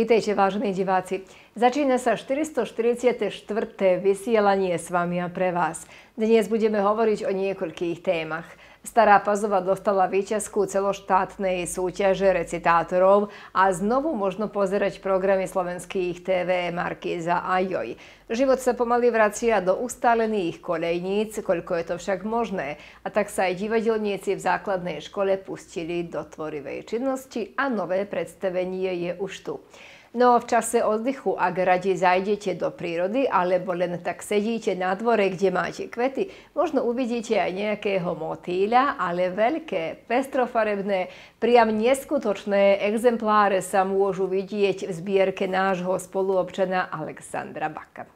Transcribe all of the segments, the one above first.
Vítejte, vážení diváci. Začína sa 444. vysielanie s vami a pre vás. Dnes budeme hovoriť o niekoľkých témach. Stará Pazova dostala výťazku celoštátnej súťaže recitátorov a znovu možno pozerať programy slovenských TV Markiza a Joj. Život sa pomaly vracia do ustálených kolejníc, koľko je to však možné. A tak sa aj divadelníci v základnej škole pustili do tvorivej činnosti a nové predstavenie je už tu. No v čase oddychu, ak radi zajdete do prírody alebo len tak sedíte na dvore, kde máte kvety, možno uvidíte aj nejakého motýľa, ale veľké, pestrofarebné, priam neskutočné exempláre sa môžu vidieť v zbierke nášho spoluobčana Alexandra Baka.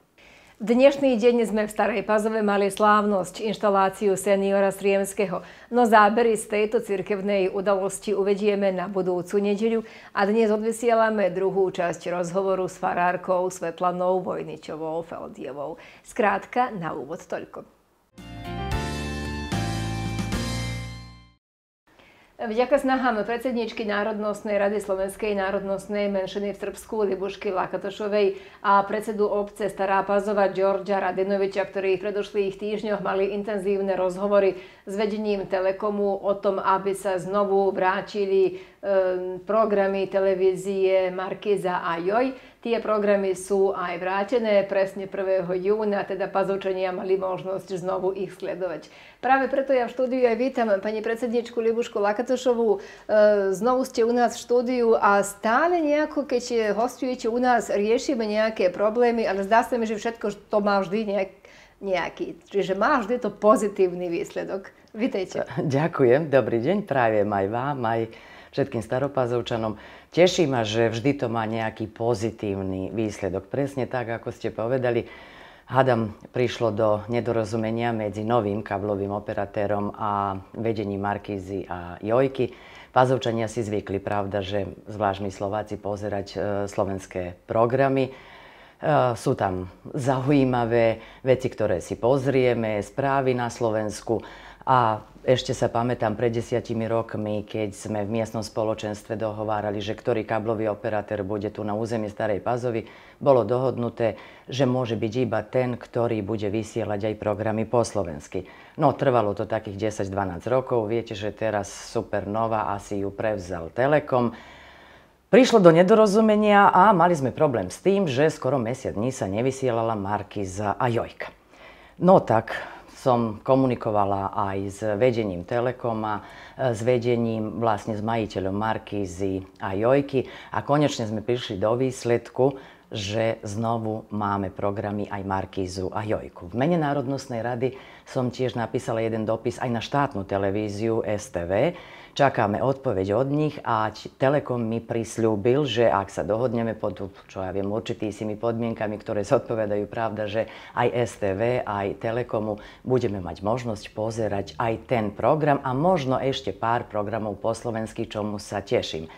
Dnešný deň sme v Starej Pazove mali slávnosť inštaláciu seniora Sriemského, no zábery z tejto cirkevnej udalosti uvedieme na budúcu nedeľu a dnes odvysielame druhú časť rozhovoru s farárkou Svetlanou Vojničovou Feldievou. Skrátka, na úvod toľko. Vďaka snahám no predsedničky Národnostnej rady Slovenskej národnostnej menšiny v Srbsku Libušky Lakatošovej a predsedu obce Stará Pazova Đorđa Radenoviča, ktorí v predošlých týždňoch mali intenzívne rozhovory s vedením Telekomu o tom, aby sa znovu vrátili e, programy televízie Markiza a Joj, Tie programy sú aj vrátené presne 1. júna, teda pazúčania mali možnosť znovu ich sledovať. Práve preto ja v štúdiu aj vítam pani predsedničku Libušku Lakatošovú. E, znovu ste u nás v štúdiu a stále nejako, keď hostujete u nás, riešime nejaké problémy, ale zdá sa mi, že všetko to má vždy nejak, nejaký. Čiže má vždy to pozitívny výsledok. Vítejte. Ďakujem, dobrý deň, prajem aj vám, aj všetkým staropázovčanom. Teší ma, že vždy to má nejaký pozitívny výsledok. Presne tak, ako ste povedali, Hadam prišlo do nedorozumenia medzi novým kablovým operatérom a vedením Markízy a Jojky. Pazovčania si zvykli, pravda, že zvlášť my Slováci pozerať e, slovenské programy. E, sú tam zaujímavé veci, ktoré si pozrieme, správy na Slovensku a ešte sa pamätám pred desiatimi rokmi, keď sme v miestnom spoločenstve dohovárali, že ktorý káblový operátor bude tu na území Starej Pazovy, bolo dohodnuté, že môže byť iba ten, ktorý bude vysielať aj programy po slovensky. No trvalo to takých 10-12 rokov, viete, že teraz Supernova asi ju prevzal Telekom. Prišlo do nedorozumenia a mali sme problém s tým, že skoro mesiac dní sa nevysielala Markiza a Jojka. No tak, som komunikovala aj s vedením Telekoma, e, s vedením vlastne s majiteľom Markízy a Jojky a konečne sme prišli do výsledku, že znovu máme programy aj Markízu a Jojku. V mene Národnostnej rady som tiež napísala jeden dopis aj na štátnu televíziu STV, Čakáme odpoveď od nich a Telekom mi prislúbil, že ak sa dohodneme pod, čo ja viem, určitými podmienkami, ktoré zodpovedajú pravda, že aj STV, aj Telekomu budeme mať možnosť pozerať aj ten program a možno ešte pár programov po slovensky, čomu sa teším.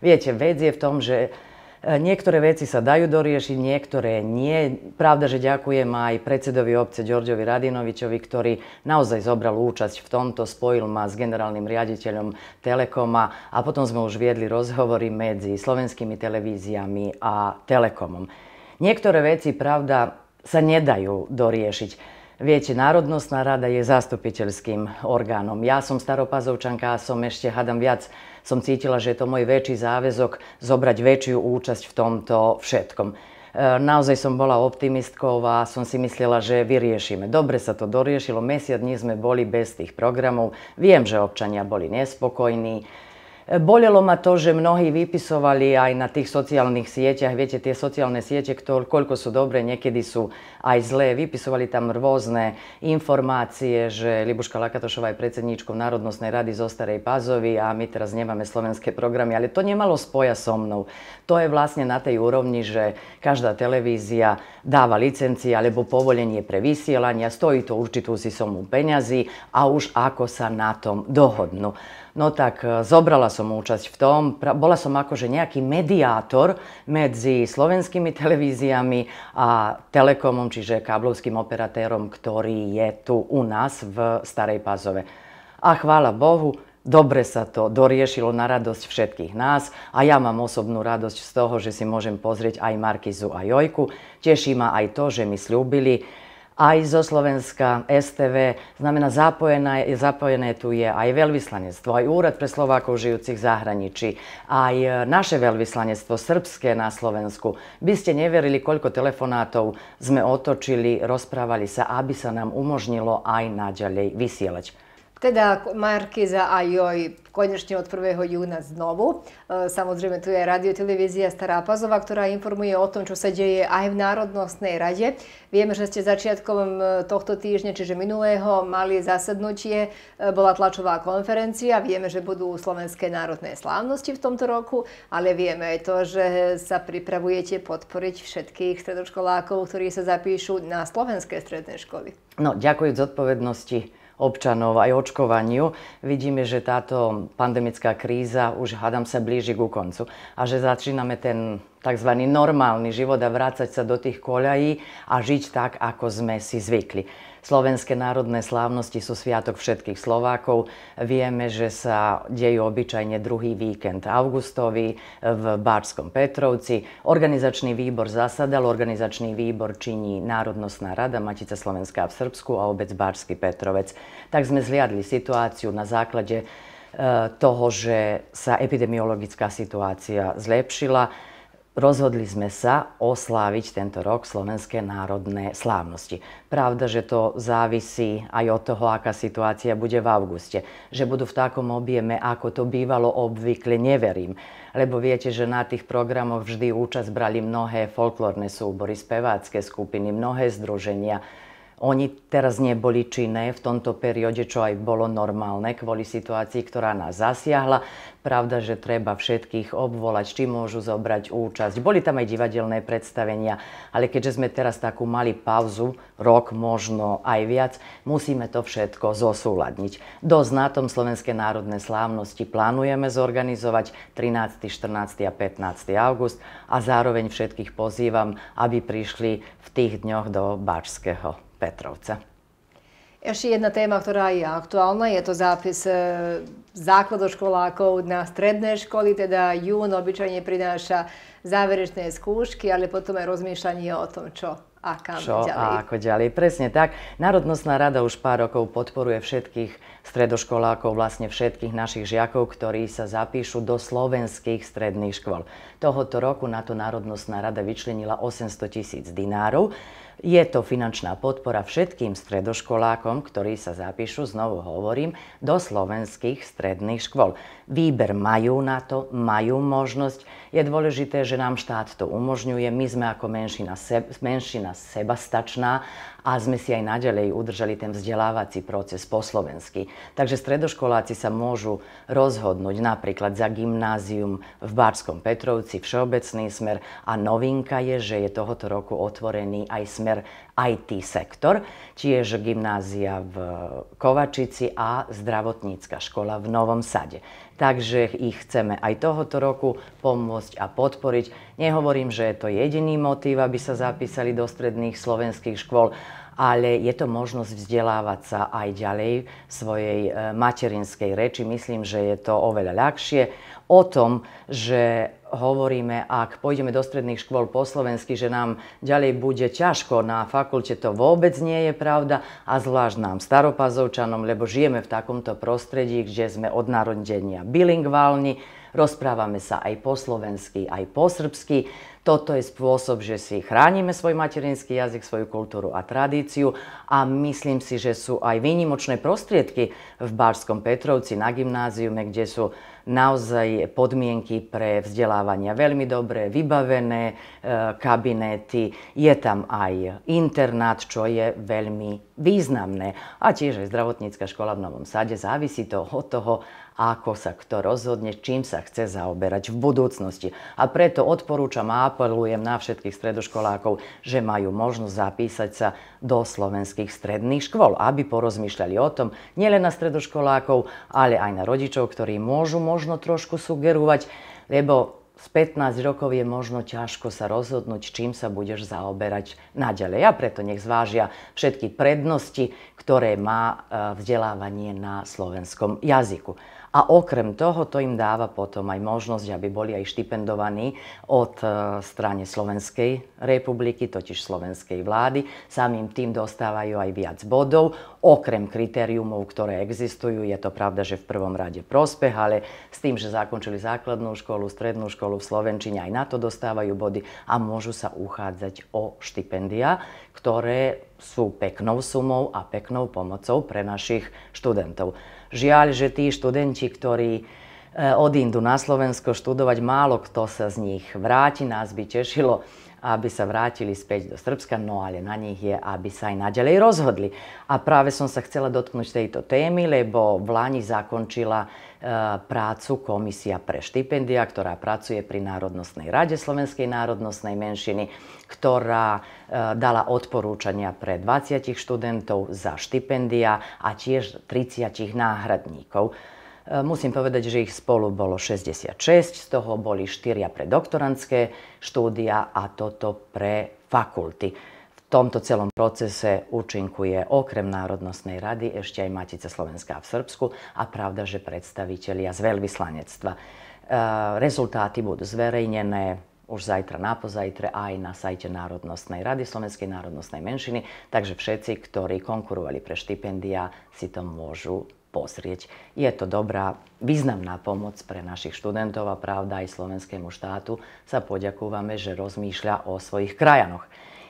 Viete, vec je v tom, že E, niektoré veci sa dajú doriešiť, niektoré nie. Pravda, že ďakujem aj predsedovi obce Ďorďovi Radinovičovi, ktorý naozaj zobral účasť v tomto, spojil ma s generálnym riaditeľom Telekoma a potom sme už viedli rozhovory medzi slovenskými televíziami a Telekomom. Niektoré veci, pravda, sa nedajú doriešiť. Viete, Národnostná rada je zastupiteľským orgánom. Ja som staropazovčanka a som ešte, hádam, viac, som cítila, že je to môj väčší záväzok zobrať väčšiu účasť v tomto všetkom. E, naozaj som bola optimistkou a som si myslela, že vyriešime. Dobre sa to doriešilo, mesiac dní sme boli bez tých programov. Viem, že občania boli nespokojní, Bolelo ma to, že mnohí vypisovali aj na tých sociálnych sieťach, viete, tie sociálne siete, koľko sú dobre, niekedy sú aj zlé, vypisovali tam rôzne informácie, že Libuška Lakatošová je predsjedničkom Národnostnej rady zo Starej Pazovi, a my teraz nemáme slovenské programy, ale to nemalo spoja so mnou. To je vlastne na tej úrovni, že každá televízia dáva licencie alebo povolenie pre vysielania, stojí to určitú si somu peňazí a už ako sa na tom dohodnú. No tak e, zobrala som účasť v tom. Bola som akože nejaký mediátor medzi slovenskými televíziami a Telekomom, čiže káblovským operatérom, ktorý je tu u nás v Starej Pázove. A chvála Bohu, dobre sa to doriešilo na radosť všetkých nás a ja mám osobnú radosť z toho, že si môžem pozrieť aj Markizu a Jojku. Teší ma aj to, že mi slúbili, aj zo Slovenska, STV, znamená zapojené, zapojené tu je aj veľvyslanectvo, aj Úrad pre Slovákov žijúcich v zahraničí, aj e, naše veľvyslanectvo srbské na Slovensku. By ste neverili, koľko telefonátov sme otočili, rozprávali sa, aby sa nám umožnilo aj naďalej vysielať. Teda Markiza a joj konečne od 1. júna znovu. E, samozrejme, tu je radiotelevízia Stará Pazova, ktorá informuje o tom, čo sa deje aj v Národnostnej rade. Vieme, že ste začiatkom e, tohto týždňa, čiže minulého, mali zasadnutie, e, bola tlačová konferencia, vieme, že budú slovenské národné slávnosti v tomto roku, ale vieme aj to, že sa pripravujete podporiť všetkých stredoškolákov, ktorí sa zapíšu na slovenské stredné školy. No, ďakujem odpovednosti občanov aj očkovaniu, vidíme, že táto pandemická kríza už, hádam sa, blíži ku koncu a že začíname ten tzv. normálny život a vrácať sa do tých koľají a žiť tak, ako sme si zvykli. Slovenské národné slávnosti sú sviatok všetkých Slovákov. Vieme, že sa dejú obyčajne druhý víkend augustový v Bárskom Petrovci. Organizačný výbor zasadal, organizačný výbor činí Národnostná rada Matica Slovenská v Srbsku a obec Bársky Petrovec. Tak sme zliadli situáciu na základe eh, toho, že sa epidemiologická situácia zlepšila Rozhodli sme sa osláviť tento rok slovenské národné slávnosti. Pravda, že to závisí aj od toho, aká situácia bude v auguste. Že budú v takom objeme, ako to bývalo obvykle, neverím. Lebo viete, že na tých programoch vždy účasť brali mnohé folklórne súbory, spevácké skupiny, mnohé združenia, oni teraz neboli činné v tomto periode, čo aj bolo normálne kvôli situácii, ktorá nás zasiahla. Pravda, že treba všetkých obvolať, či môžu zobrať účasť. Boli tam aj divadelné predstavenia, ale keďže sme teraz takú mali pauzu, rok možno aj viac, musíme to všetko zosúladniť. Dosť na tom Slovenské národné slávnosti plánujeme zorganizovať 13., 14. a 15. august a zároveň všetkých pozývam, aby prišli v tých dňoch do Bačského. Petrovca. Ešte jedna téma, ktorá je aktuálna, je to zápis e, základoškolákov na stredné školy, teda jún obyčajne prináša záverečné skúšky, ale potom aj rozmýšľanie o tom, čo a kam čo ďalej. a ako ďalej. Presne tak. Národnostná rada už pár rokov podporuje všetkých stredoškolákov, vlastne všetkých našich žiakov, ktorí sa zapíšu do slovenských stredných škôl. Tohoto roku na to Národnostná rada vyčlenila 800 tisíc dinárov. Je to finančná podpora všetkým stredoškolákom, ktorí sa zapíšu, znovu hovorím, do slovenských stredných škôl. Výber majú na to, majú možnosť je dôležité, že nám štát to umožňuje. My sme ako menšina, seb- menšina sebastačná a sme si aj naďalej udržali ten vzdelávací proces po slovensky. Takže stredoškoláci sa môžu rozhodnúť napríklad za gymnázium v Bárskom Petrovci, všeobecný smer a novinka je, že je tohoto roku otvorený aj smer IT sektor, tiež gymnázia v Kovačici a zdravotnícka škola v Novom Sade. Takže ich chceme aj tohoto roku pomôcť a podporiť. Nehovorím, že je to jediný motív, aby sa zapísali do stredných slovenských škôl, ale je to možnosť vzdelávať sa aj ďalej v svojej e, materinskej reči. Myslím, že je to oveľa ľahšie. O tom, že hovoríme, ak pôjdeme do stredných škôl po slovensky, že nám ďalej bude ťažko na fakulte, to vôbec nie je pravda a zvlášť nám staropazovčanom, lebo žijeme v takomto prostredí, kde sme od narodenia bilingválni, rozprávame sa aj po slovensky, aj po srbsky, toto je spôsob, že si chránime svoj materinský jazyk, svoju kultúru a tradíciu a myslím si, že sú aj výnimočné prostriedky v Bárskom Petrovci na gymnáziume, kde sú naozaj podmienky pre vzdelávania veľmi dobre vybavené, e, kabinety, je tam aj internát, čo je veľmi významné. A tiež aj zdravotnícka škola v Novom Sade závisí to od toho, ako sa kto rozhodne, čím sa chce zaoberať v budúcnosti. A preto odporúčam a apelujem na všetkých stredoškolákov, že majú možnosť zapísať sa do slovenských stredných škôl, aby porozmýšľali o tom, nielen na stredoškolákov, ale aj na rodičov, ktorí môžu možno trošku sugerovať, lebo z 15 rokov je možno ťažko sa rozhodnúť, čím sa budeš zaoberať naďalej. A preto nech zvážia všetky prednosti, ktoré má eh, vzdelávanie na slovenskom jazyku. A okrem toho to im dáva potom aj možnosť, aby boli aj štipendovaní od e, strane Slovenskej republiky, totiž slovenskej vlády. Samým tým dostávajú aj viac bodov. Okrem kritériumov, ktoré existujú, je to pravda, že v prvom rade prospech, ale s tým, že zakončili základnú školu, strednú školu v Slovenčine, aj na to dostávajú body a môžu sa uchádzať o štipendia, ktoré sú peknou sumou a peknou pomocou pre našich študentov. Žiaľ, že tí študenti, ktorí e, odídu na Slovensko študovať, málo kto sa z nich vráti. Nás by tešilo, aby sa vrátili späť do Srbska, no ale na nich je, aby sa aj naďalej rozhodli. A práve som sa chcela dotknúť tejto témy, lebo v Lani zakončila E, prácu Komisia pre štipendia, ktorá pracuje pri Národnostnej rade Slovenskej národnostnej menšiny, ktorá e, dala odporúčania pre 20 študentov za štipendia a tiež 30 náhradníkov. E, musím povedať, že ich spolu bolo 66, z toho boli 4 pre doktorantské štúdia a toto pre fakulty tomto celom procese účinkuje okrem Národnostnej rady ešte aj Matica Slovenská v Srbsku a pravda, že predstavitelia z veľvyslanectva. E, rezultáty budú zverejnené už zajtra na pozajtre aj na sajte Národnostnej rady Slovenskej národnostnej menšiny, takže všetci, ktorí konkurovali pre štipendia, si to môžu pozrieť. Je to dobrá, významná pomoc pre našich študentov a pravda aj slovenskému štátu sa poďakúvame, že rozmýšľa o svojich krajanoch.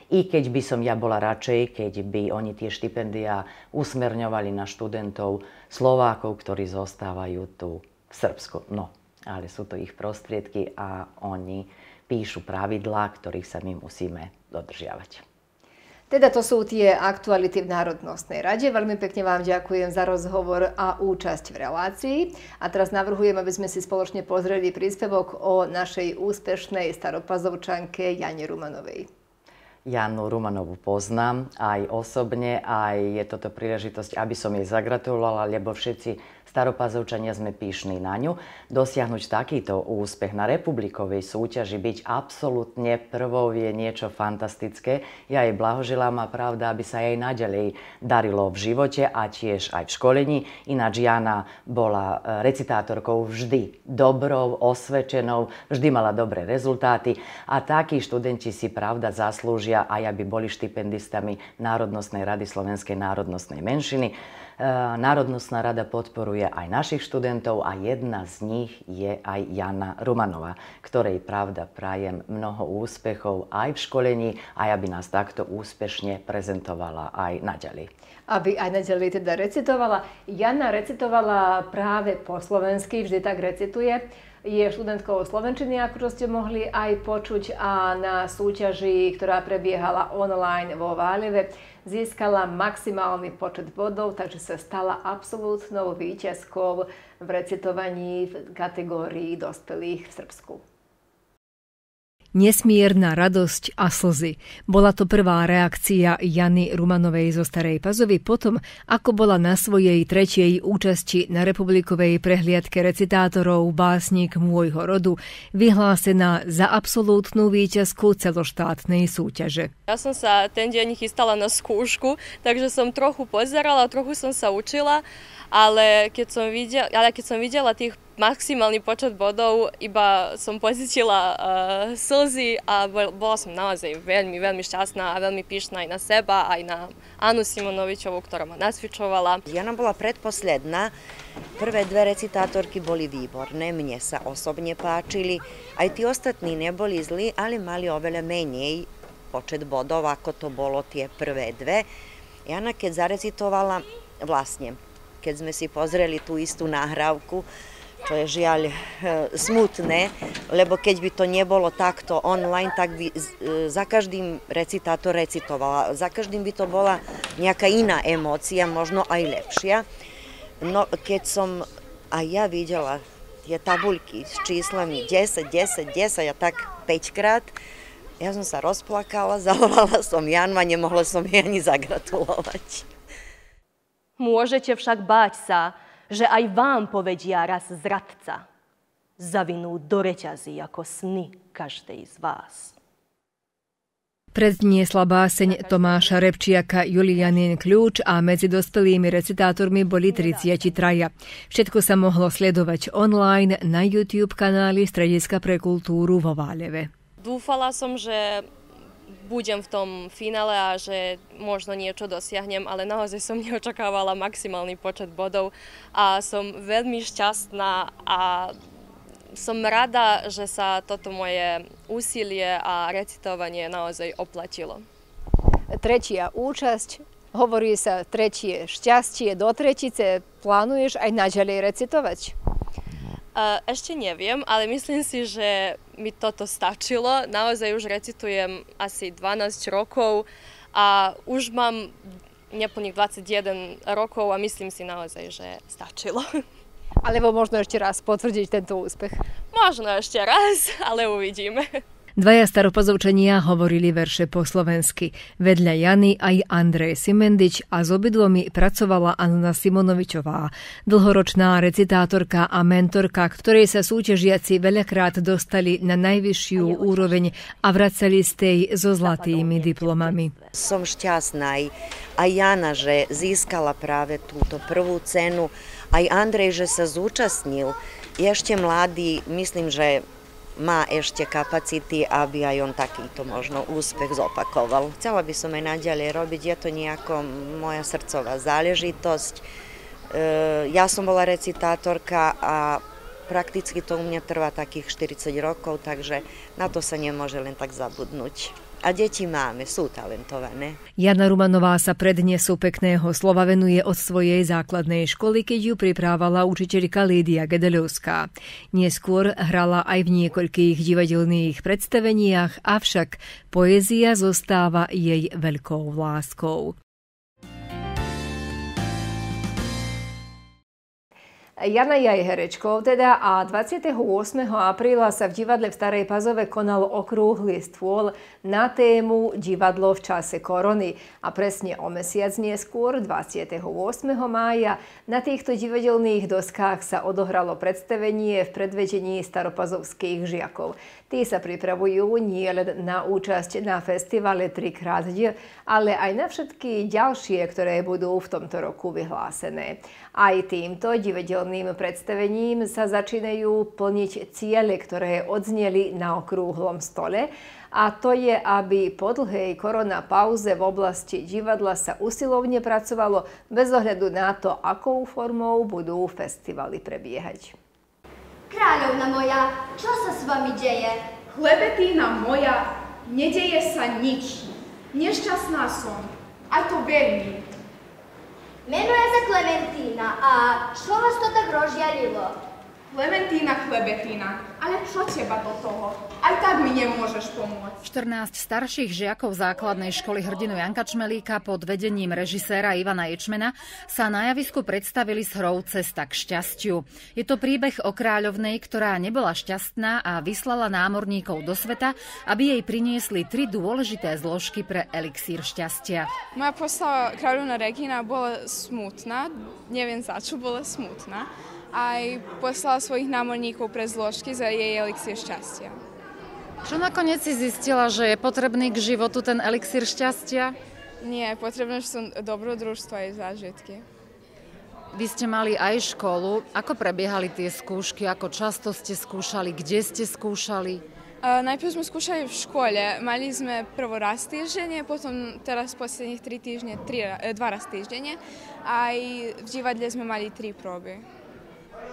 I keď by som ja bola radšej, keď by oni tie štipendia usmerňovali na študentov Slovákov, ktorí zostávajú tu v Srbsku. No, ale sú to ich prostriedky a oni píšu pravidlá, ktorých sa my musíme dodržiavať. Teda to sú tie aktuality v Národnostnej rade. Veľmi pekne vám ďakujem za rozhovor a účasť v relácii. A teraz navrhujem, aby sme si spoločne pozreli príspevok o našej úspešnej staropazovčanke Jane Rumanovej. Janu Rumanovu poznám aj osobne, aj je toto príležitosť, aby som jej zagratulovala, lebo všetci Staropazovčania sme píšni na ňu. Dosiahnuť takýto úspech na republikovej súťaži, byť absolútne prvou je niečo fantastické. Ja jej blahoželám a pravda, aby sa jej nadalej darilo v živote a tiež aj v školení. Ináč Jana bola eh, recitátorkou vždy dobrou, osvedčenou, vždy mala dobré rezultáty a takí študenti si pravda zaslúžia aj aby boli štipendistami Národnostnej rady Slovenskej národnostnej menšiny. Eh, Národnostná rada podporuje aj našich študentov a jedna z nich je aj Jana Rumanová, ktorej pravda prajem mnoho úspechov aj v školení, aj aby nás takto úspešne prezentovala aj naďalej aby aj naďalej teda recitovala. Jana recitovala práve po slovensky, vždy tak recituje. Je študentkou Slovenčiny, ako ste mohli aj počuť a na súťaži, ktorá prebiehala online vo Váleve, získala maximálny počet bodov, takže sa stala absolútnou víťazkou v recitovaní v kategórii dospelých v Srbsku. Nesmierna radosť a slzy. Bola to prvá reakcia Jany Rumanovej zo Starej Pazovy potom, ako bola na svojej tretej účasti na republikovej prehliadke recitátorov Básnik môjho rodu vyhlásená za absolútnu výťazku celoštátnej súťaže. Ja som sa ten deň chystala na skúšku, takže som trochu pozerala, trochu som sa učila ale keď som, videl, ale keď som videla tých maximálny počet bodov, iba som pozitila uh, slzy a bol, bola som naozaj veľmi, veľmi šťastná a veľmi pyšná aj na seba, aj na Anu Simonovičovu, ktorá ma nasvičovala. Ja nám bola predposledná. Prve dve recitátorky boli výborné, mne sa osobne páčili. Aj tí ostatní neboli zli, ali mali oveľa menej počet bodov, ako to bolo tie prvé dve. Jana keď zarecitovala, vlastne keď sme si pozreli tú istú nahrávku, čo je žiaľ e, smutné, lebo keď by to nebolo takto online, tak by e, za každým recitátor recitovala. Za každým by to bola nejaká iná emócia, možno aj lepšia. No keď som aj ja videla tie tabuľky s číslami 10, 10, 10 a tak 5 krát, ja som sa rozplakala, zavolala som Janu a nemohla som jej ani zagratulovať. Môžete však báť sa, že aj vám povedia raz zradca. Zavinú do reťazy ako sny každej z vás. Predniesla báseň Tomáša Repčiaka Julianin Kľúč a medzi dospelými recitátormi boli 33. Všetko sa mohlo sledovať online na YouTube kanáli Strediska pre kultúru vo Váleve. Dúfala som, že budem v tom finále a že možno niečo dosiahnem, ale naozaj som neočakávala maximálny počet bodov a som veľmi šťastná a som rada, že sa toto moje úsilie a recitovanie naozaj oplatilo. Tretia účasť, hovorí sa tretie šťastie, do tretice plánuješ aj naďalej recitovať? Ešte neviem, ale myslím si, že mi toto stačilo. Naozaj už recitujem asi 12 rokov a už mám neplných 21 rokov a myslím si naozaj, že stačilo. Alebo možno ešte raz potvrdiť tento úspech. Možno ešte raz, ale uvidíme. Dvaja staropazovčania hovorili verše po slovensky. Vedľa Jany aj Andrej Simendič a s obidvomi pracovala Anna Simonovičová, dlhoročná recitátorka a mentorka, ktorej sa súťažiaci veľakrát dostali na najvyššiu úroveň a vracali z tej so zlatými diplomami. Som šťastná aj, aj Jana, že získala práve túto prvú cenu, aj Andrej, že sa zúčastnil. Ešte mladý, myslím, že má ešte kapacity, aby aj on takýto možno úspech zopakoval. Chcela by som aj naďalej robiť, je to nejako moja srdcová záležitosť. E, ja som bola recitátorka a prakticky to u mňa trvá takých 40 rokov, takže na to sa nemôže len tak zabudnúť. A deti máme, sú talentované. Jana Rumanová sa prednesu pekného slova venuje od svojej základnej školy, keď ju priprávala učiteľka Lídia Gedeľovská. Neskôr hrala aj v niekoľkých divadelných predstaveniach, avšak poézia zostáva jej veľkou láskou. Jana je aj herečkou teda a 28. apríla sa v divadle v Starej Pazove konal okrúhly stôl na tému divadlo v čase korony. A presne o mesiac neskôr, 28. mája, na týchto divadelných doskách sa odohralo predstavenie v predvedení staropazovských žiakov. Tí sa pripravujú nielen na účasť na festivale 3 ale aj na všetky ďalšie, ktoré budú v tomto roku vyhlásené. Aj týmto divadelným predstavením sa začínajú plniť ciele, ktoré odzneli na okrúhlom stole, a to je, aby po dlhej korona pauze v oblasti divadla sa usilovne pracovalo bez ohľadu na to, akou formou budú festivaly prebiehať. Kráľovna moja, čo sa s vami deje? Chlebetína moja, nedeje sa nič. Nešťastná som, aj to veľmi. Мену е за Клементина, а што вас тоа грожја лило? Клементина, хлебетина, але што ќе бато тоа? aj tak mi nemôžeš pomôcť. 14 starších žiakov základnej školy hrdinu Janka Čmelíka pod vedením režiséra Ivana Ječmena sa na javisku predstavili s hrou Cesta k šťastiu. Je to príbeh o kráľovnej, ktorá nebola šťastná a vyslala námorníkov do sveta, aby jej priniesli tri dôležité zložky pre elixír šťastia. Moja postava kráľovna Regina bola smutná, neviem za čo bola smutná, aj poslala svojich námorníkov pre zložky za jej elixír šťastia. Čo nakoniec si zistila, že je potrebný k životu ten elixír šťastia? Nie, potrebné sú dobrodružstvo aj zážitky. Vy ste mali aj školu. Ako prebiehali tie skúšky? Ako často ste skúšali? Kde ste skúšali? Uh, najprv sme skúšali v škole. Mali sme prvo raz týždenie, potom teraz posledných tri týždne, tri, e, dva raz týždenie. Aj v divadle sme mali tri proby.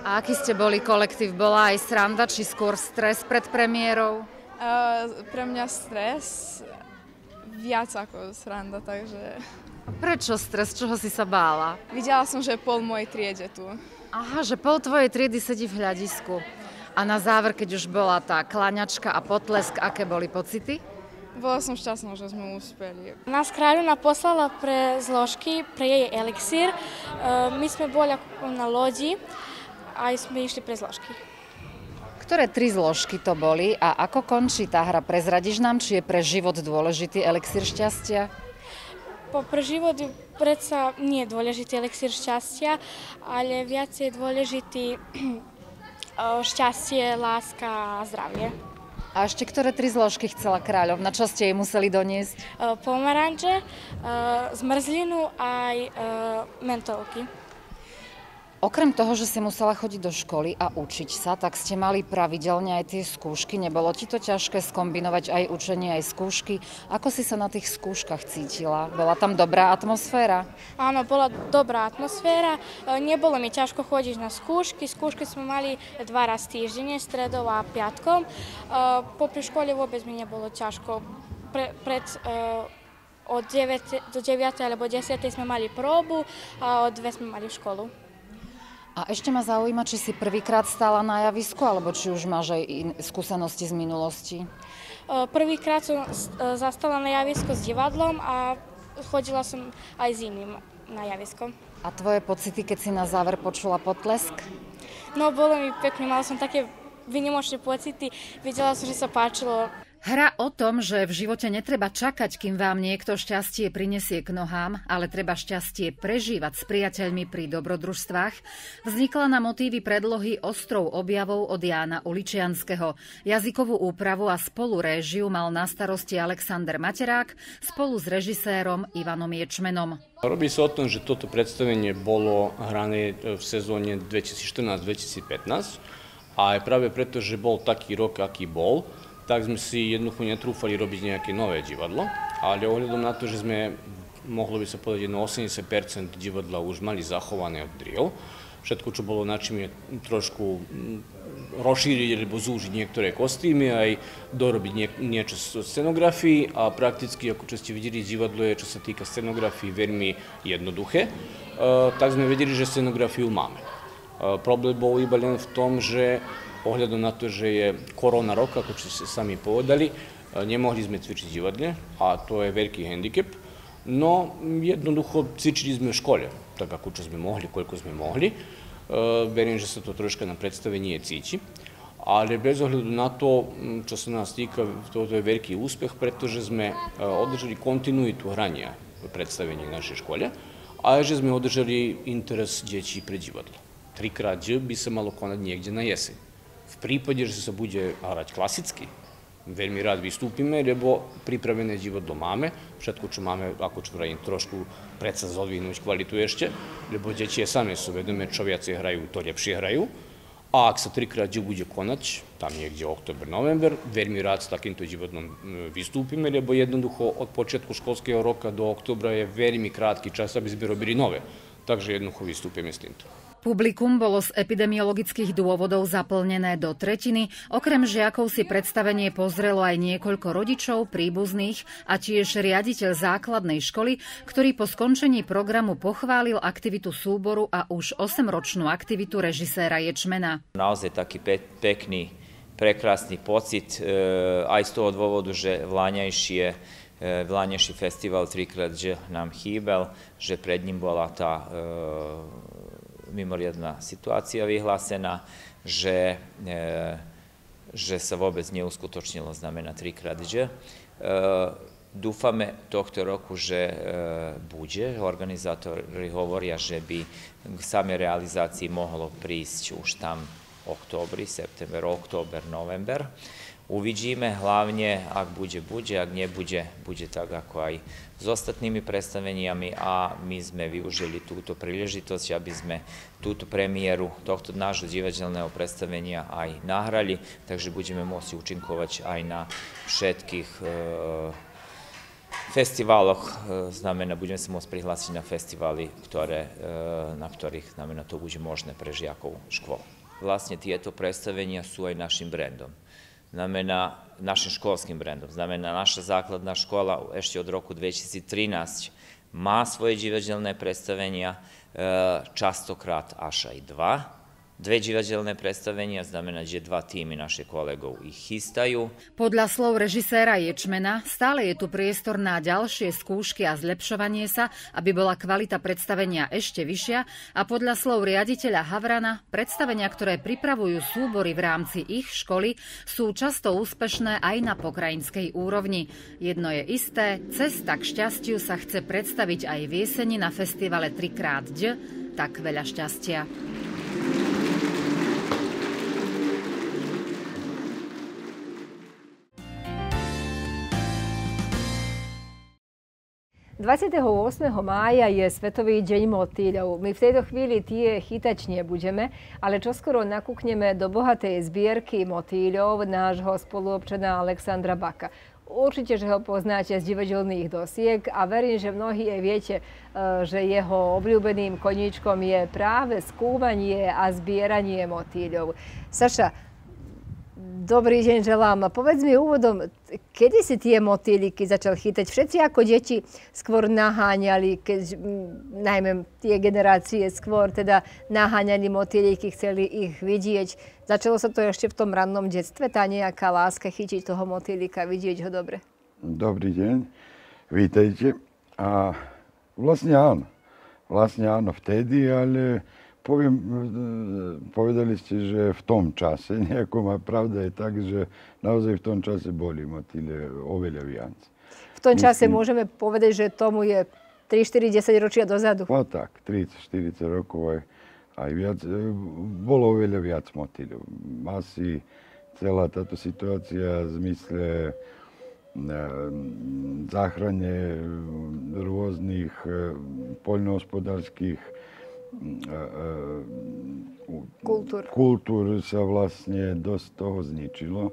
A aký ste boli kolektív? Bola aj sranda, či skôr stres pred premiérou? Eh, pre mňa stres viac ako sranda, takže... A Prečo stres? Čoho si sa bála? Videla som, že pol mojej triede tu. Aha, že pol tvojej triedy sedí v hľadisku. A na záver, keď už bola tá klaňačka a potlesk, aké boli pocity? Bola som šťastná, že sme uspeli. Nás kráľovna poslala pre zložky, pre jej elixír. Eh, my sme boli na lodi a sme išli pre zložky. Ktoré tri zložky to boli a ako končí tá hra? Prezradiš nám, či je pre život dôležitý elixír šťastia? Po, pre život predsa nie je dôležitý elixír šťastia, ale viac je dôležitý šťastie, láska a zdravie. A ešte ktoré tri zložky chcela kráľovna? Čo ste jej museli doniesť? Pomaranče, zmrzlinu aj mentolky. Okrem toho, že si musela chodiť do školy a učiť sa, tak ste mali pravidelne aj tie skúšky. Nebolo ti to ťažké skombinovať aj učenie, aj skúšky? Ako si sa na tých skúškach cítila? Bola tam dobrá atmosféra? Áno, bola dobrá atmosféra. E, nebolo mi ťažko chodiť na skúšky. Skúšky sme mali dva raz týždenne, stredou a piatkom. E, Popri škole vôbec mi nebolo ťažko. Pre, pred e, od 9 do 9 alebo 10 sme mali probu a od 2 sme mali školu. A ešte ma zaujíma, či si prvýkrát stála na javisku, alebo či už máš aj skúsenosti z minulosti? Prvýkrát som e, zastala na javisku s divadlom a chodila som aj s iným na javisko. A tvoje pocity, keď si na záver počula potlesk? No, bolo mi pekne, mala som také vynimočné pocity, videla som, že sa páčilo Hra o tom, že v živote netreba čakať, kým vám niekto šťastie prinesie k nohám, ale treba šťastie prežívať s priateľmi pri dobrodružstvách, vznikla na motívy predlohy Ostrov objavov od Jána Uličianského. Jazykovú úpravu a spolu réžiu mal na starosti Alexander Materák spolu s režisérom Ivanom Ječmenom. Robí sa o tom, že toto predstavenie bolo hrané e, v sezóne 2014-2015 a práve preto, že bol taký rok, aký bol, tak sme si jednoducho netrúfali robiť nejaké nové divadlo, ale ohľadom na to, že sme, mohlo by sa povedať, no 80% divadla už mali zachované od drill, všetko, čo bolo na čím je trošku mm, rozšíriť alebo zúžiť niektoré kostýmy, aj dorobiť nie, niečo z scenografii a prakticky, ako čo ste videli, divadlo je, čo sa týka scenografii, veľmi jednoduché. E, tak sme vedeli, že scenografiu máme. E, problém bol iba len v tom, že pogledom na to, že je korona roka, ako ste se sami povedali, e, mogli sme cvičiť divadle, a to je veliki hendikep, no jednoducho cvičili sme škole, tak ako čo sme mogli, koliko sme mogli, e, Verujem, že se to troška na predstave nije cići, ali bez ohledu na to, čo se nas tika, to je veliki uspeh, pretože sme e, održali kontinuitu ranija predstavljanja naše škole, a že sme održali interes djeći pred divadlom. Trikrat bi se malo konad njegdje na jeseni pripadje že da se bude hrať klasicky, veľmi rád vystúpime, lebo pripravené divo do máme, všetko, čo máme, ako čo vravím, da trošku predsa zodvihnúť kvalitu ešte, lebo deti same sú vedome, čo viacej hrajú, to lepšie hrajú. A ak sa trikrát div bude konať, tam niekde oktober, november, veľmi rád s takýmto životnom e, vystúpime, lebo jednoducho od početku školského roka do oktobra je veľmi krátky čas, aby da sme robili nové. Takže jednoducho vystúpime s týmto. Publikum bolo z epidemiologických dôvodov zaplnené do tretiny. Okrem žiakov si predstavenie pozrelo aj niekoľko rodičov, príbuzných a tiež riaditeľ základnej školy, ktorý po skončení programu pochválil aktivitu súboru a už 8-ročnú aktivitu režiséra Ječmena. Naozaj taký pe- pekný, prekrásny pocit, e, aj z toho dôvodu, že vláňajšie je e, festival trikrát že nám chýbal, že pred ním bola tá e, mimoriadná situácia vyhlásená, že, e, že sa vôbec neuskutočnilo, znamená trikrát, že e, Dúfame tohto roku, že e, bude. Organizátori hovoria, že by k samej realizácii mohlo prísť už tam oktobri, september, oktober, november. Uvidíme, hlavne ak bude, bude, ak nebude, bude tak ako aj s ostatnými predstaveniami a my sme využili túto príležitosť, aby sme túto premiéru tohto nášho divadelného predstavenia aj nahrali, takže budeme môcť účinkovať aj na všetkých e, festivaloch, e, znamená, budeme sa môcť prihlásiť na festivaly, ktoré, e, na ktorých znamená, to bude možné pre žiakov škôl. Vlastne tieto predstavenia sú aj našim brendom. Znamená, našim školskim brendom. Znamena naša zakladna škola ešte od roku 2013 ma svoje dživađelne predstawienia e, Častokrat Aša i 2, Dve živadelné predstavenia znamená, že dva týmy naše kolegov ich chystajú. Podľa slov režiséra Ječmena stále je tu priestor na ďalšie skúšky a zlepšovanie sa, aby bola kvalita predstavenia ešte vyššia a podľa slov riaditeľa Havrana predstavenia, ktoré pripravujú súbory v rámci ich školy, sú často úspešné aj na pokrajinskej úrovni. Jedno je isté, cesta k šťastiu sa chce predstaviť aj v jeseni na festivale 3xD, tak veľa šťastia. 28. mája je Svetový deň motýľov. My v tejto chvíli tie chytať nebudeme, ale čoskoro nakúkneme do bohatej zbierky motýľov nášho spoluobčana Alexandra Baka. Určite, že ho poznáte z divadelných dosiek a verím, že mnohí aj viete, e, že jeho obľúbeným koničkom je práve skúmanie a zbieranie motýľov. Saša, Dobrý deň želám. Povedz mi úvodom, kedy si tie motýliky začal chytať? Všetci ako deti skôr naháňali, keď, mm, najmä tie generácie skôr teda naháňali motýliky, chceli ich vidieť. Začalo sa to ešte v tom rannom detstve, tá nejaká láska chytiť toho motýlika, vidieť ho dobre? Dobrý deň, vítejte. A vlastne áno, vlastne áno vtedy, ale Poviem, e, povedali ste, že v tom čase, nejakom a pravda je tak, že naozaj v tom čase boli motýle oveľa viac. V tom čase Myslím, môžeme povedať, že tomu je 3, 4, 10 ročia dozadu. No tak, 30, 40 rokov aj, aj viac. E, bolo oveľa viac motýľov. Asi celá táto situácia v zmysle e, záchrane rôznych poľnohospodárských Mm, e, e, kultúr. kultúr sa vlastne dosť toho zničilo.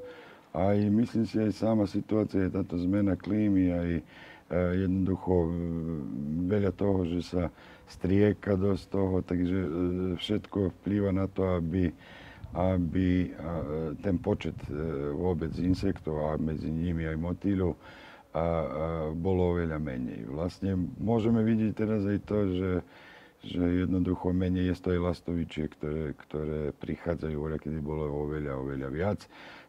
Aj myslím si, aj sama situácia, aj táto zmena klímy, aj e, jednoducho veľa toho, že sa strieka dosť toho, takže všetko vplýva na to, aby, aby ten počet vôbec insektov a medzi nimi aj motýľov bolo oveľa menej. Vlastne môžeme vidieť teraz aj to, že že jednoducho menej je stoj lastovičie, ktoré, ktoré prichádzajú, ale kedy bolo oveľa, oveľa viac.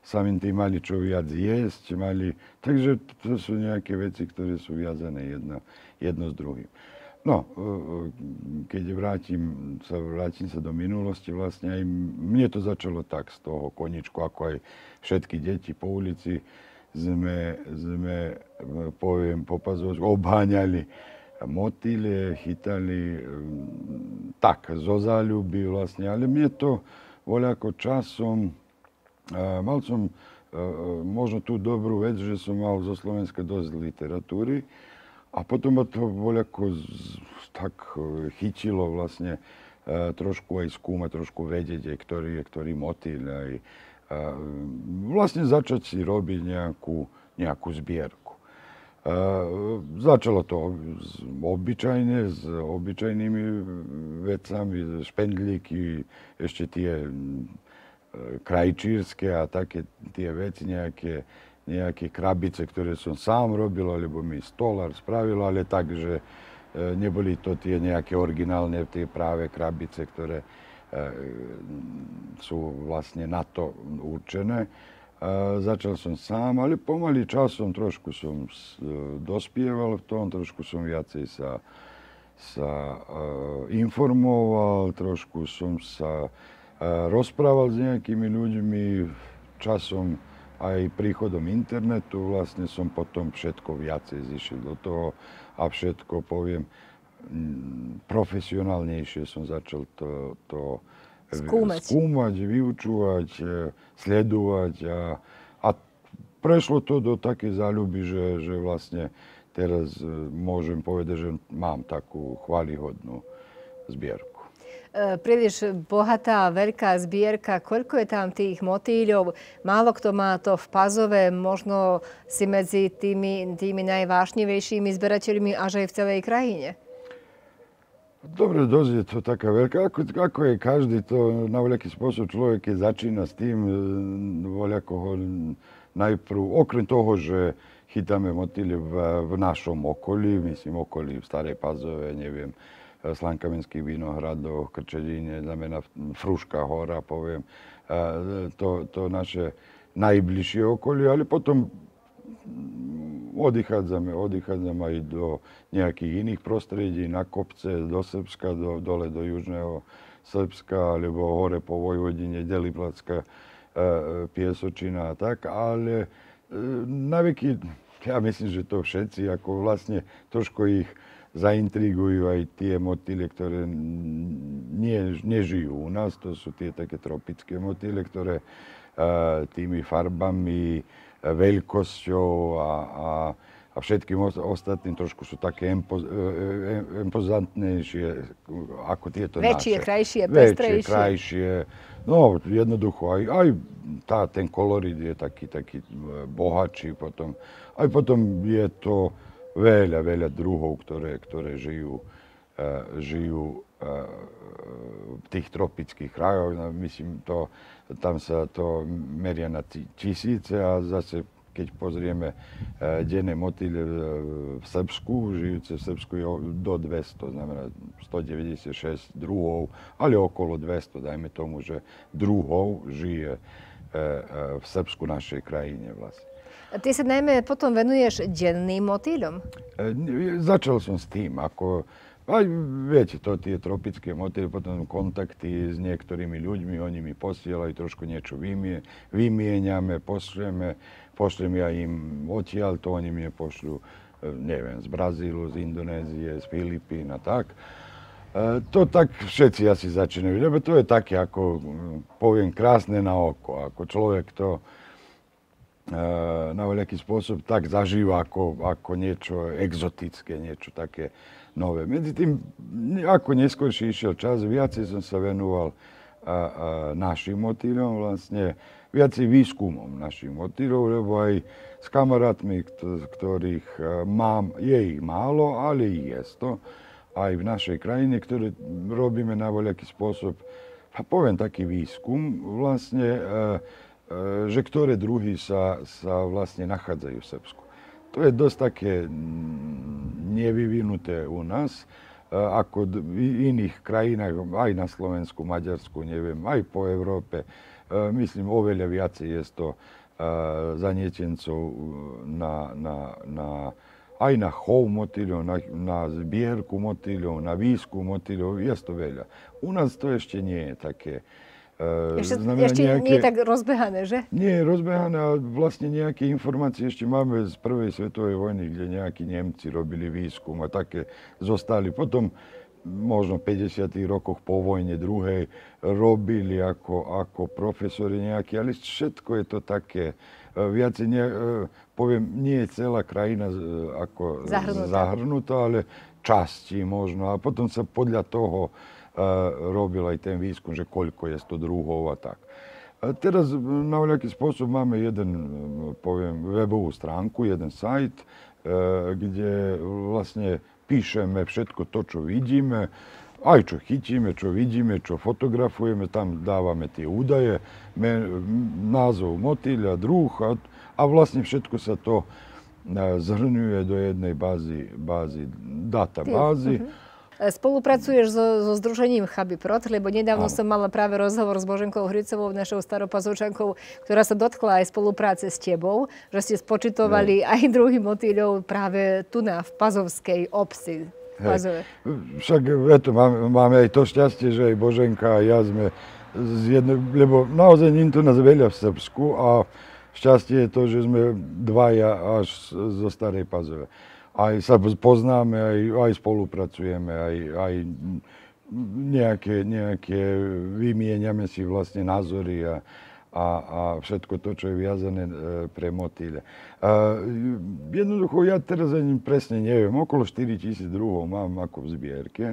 Samým tým mali čo viac jesť, mali... Takže to sú nejaké veci, ktoré sú viazané jedno, jedno s druhým. No, e, e, keď vrátim sa, vrátim sa do minulosti, vlastne aj mne to začalo tak z toho koničku, ako aj všetky deti po ulici sme, sme e, poviem po obháňali motýle chytali ehm, tak, zo záľuby vlastne, ale mne to voľako časom, mal som e, e, možno tú dobrú vec, že som mal zo Slovenska dosť literatúry a potom ma to voľako tak e, chytilo vlastne trošku aj skúmať, trošku vedieť, aj ktorý je ktorý motýľ, aj vlastne začať si robiť nejakú, nejakú zbieru. E, začalo to obyčajne, s obyčajnými vecami, špendlíky, ešte tie e, krajčírske a také tie veci, nejaké, nejaké krabice, ktoré som sám robil, alebo mi stolár spravil, ale tak, že e, neboli to tie nejaké originálne, tie práve krabice, ktoré sú vlastne na to určené začal som sám, ale pomaly časom trošku som e, dospieval v tom, trošku som viacej sa, sa e, informoval, trošku som sa e, rozprával s nejakými ľuďmi, časom aj príchodom internetu vlastne som potom všetko viacej zišiel do toho a všetko poviem profesionálnejšie som začal to, to skúmať, skúmať vyučovať, e, sledovať a, a prešlo to do také záľuby, že, že vlastne teraz e, môžem povedať, že mám takú chválihodnú zbierku e, príliš bohatá, veľká zbierka. Koľko je tam tých motýľov? Málo kto má to v Pazove, možno si medzi tými, tými najvášnivejšími zberateľmi až aj v celej krajine. Dobro, dozi je to takav, jer kako, kako je každi to na neki sposób čovjek je začina s tim, e, voljako ho najprv, okrem toho, že hitame motili v, v našom okolí, mislim okolí Stare Pazove, ne vem, e, Slankamenskih vinohradov, Krčedinje, znamena da Fruška hora, povem, e, to, to naše najbližje okolje, ali potom odichádzame, odichádzame aj do nejakých iných prostredí, na kopce, do Srbska, do, dole do južného Srbska, alebo hore po Vojvodine, Deliplacka, e, Piesočina a tak, ale e, naveky, ja myslím, že to všetci, ako vlastne trošku ich zaintrigujú aj tie motýle, ktoré nie, nežijú u nás, to sú tie také tropické motýle, ktoré e, tými farbami, veľkosťou a, a, a všetkým ostatným trošku sú také empoz, impozantnejšie e, e, e, ako tieto Väčšie, naše. krajšie, pestrejšie. Väčšie, krajšie. No, jednoducho, aj, aj tá, ten kolorit je taký, taký bohatší potom. Aj potom je to veľa, veľa druhov, ktoré, ktoré žijú, žijú v tých tropických krajoch. No, myslím, to tam sa to meria na tisíce a zase keď pozrieme e, denné motýle e, v Srbsku, žijúce v Srbsku je do 200, znamená 196 druhov, ale okolo 200, dajme tomu, že druhov žije e, v Srbsku našej krajine vlastne. Ty sa najmä potom venuješ denným motýľom? Začal som s tým, ako a viete, to tie tropické motýle, potom kontakty s niektorými ľuďmi, oni mi posielajú, trošku niečo vymie, vymieňame, pošleme, pošlem ja im odtiaľ, to oni mne pošľú, e, neviem, z Brazílu, z Indonézie, z Filipín a tak. E, to tak všetci asi začínajú, lebo to je také, ako mm, poviem, krásne na oko, ako človek to e, na veľaký spôsob tak zažíva ako, ako niečo exotické, niečo také nové. Medzi tým, ako neskôršie išiel čas, viacej som sa venoval a, a našim motívom, vlastne viacej výskumom našich motívov, lebo aj s kamarátmi, ktorých e, mám, je ich málo, ale je to aj v našej krajine, ktoré robíme na voľaký spôsob, a poviem taký výskum, vlastne, e, e, že ktoré druhy sa, sa vlastne nachádzajú v Srbsku. To je dosta také nevyvinute u nas, ako kod inih krajina, aj na Slovensku, Mađarsku, ne aj po Europe. E, Mislim, ove ljevijace je to e, za e, na, na, na, aj na hov motilju, na, na zbjerku motilju, na visku motilju, je to velja. U nas to ještě nije také. Ehm, ešte, Znamená ešte nejaké, nie je tak rozbehané, že? Nie, je rozbehané ale vlastne nejaké informácie ešte máme z prvej svetovej vojny, kde nejakí Nemci robili výskum a také zostali. Potom možno v 50. rokoch po vojne druhej robili ako, ako profesori nejaké, ale všetko je to také, e, viacej, ne, e, poviem, nie je celá krajina e, ako zahrnutá. zahrnutá, ale časti možno a potom sa podľa toho robila i ten viskum, že koliko je to druhova, tak. teraz na ovljaki sposob imamo jedan, povijem, webovu stranku, jedan sajt, gdje vlastne pišeme všetko to, čo vidíme, aj čo chytíme, čo vidíme, čo fotografujeme, tam dávame tie údaje, me, názov motýľa, druh a, a vlastne všetko sa to e, zhrňuje do jednej bázy, bázy databázy. Ty, uh-huh. Mhm. E, spolupracuješ so, so združením Chaby Prot, lebo nedávno Áno. som mala práve rozhovor s Boženkou Hricovou, našou staropazúčankou, ktorá sa dotkla aj spolupráce s tebou, že ste spočitovali no. aj druhý motýľov práve tu na, v Pazovskej obci. Hej. Však eto, máme, máme aj to šťastie, že aj Boženka a ja sme jedno, lebo naozaj ním to nás veľa v Srbsku a šťastie je to, že sme dvaja až zo Starej Pazove aj sa poznáme, aj, aj spolupracujeme, aj, aj nejaké, nejaké vymieňame si vlastne názory a, a, a všetko to, čo je viazané e, pre motýle. E, jednoducho, ja teraz ani presne neviem, okolo 4000 druhov mám ako v zbierke,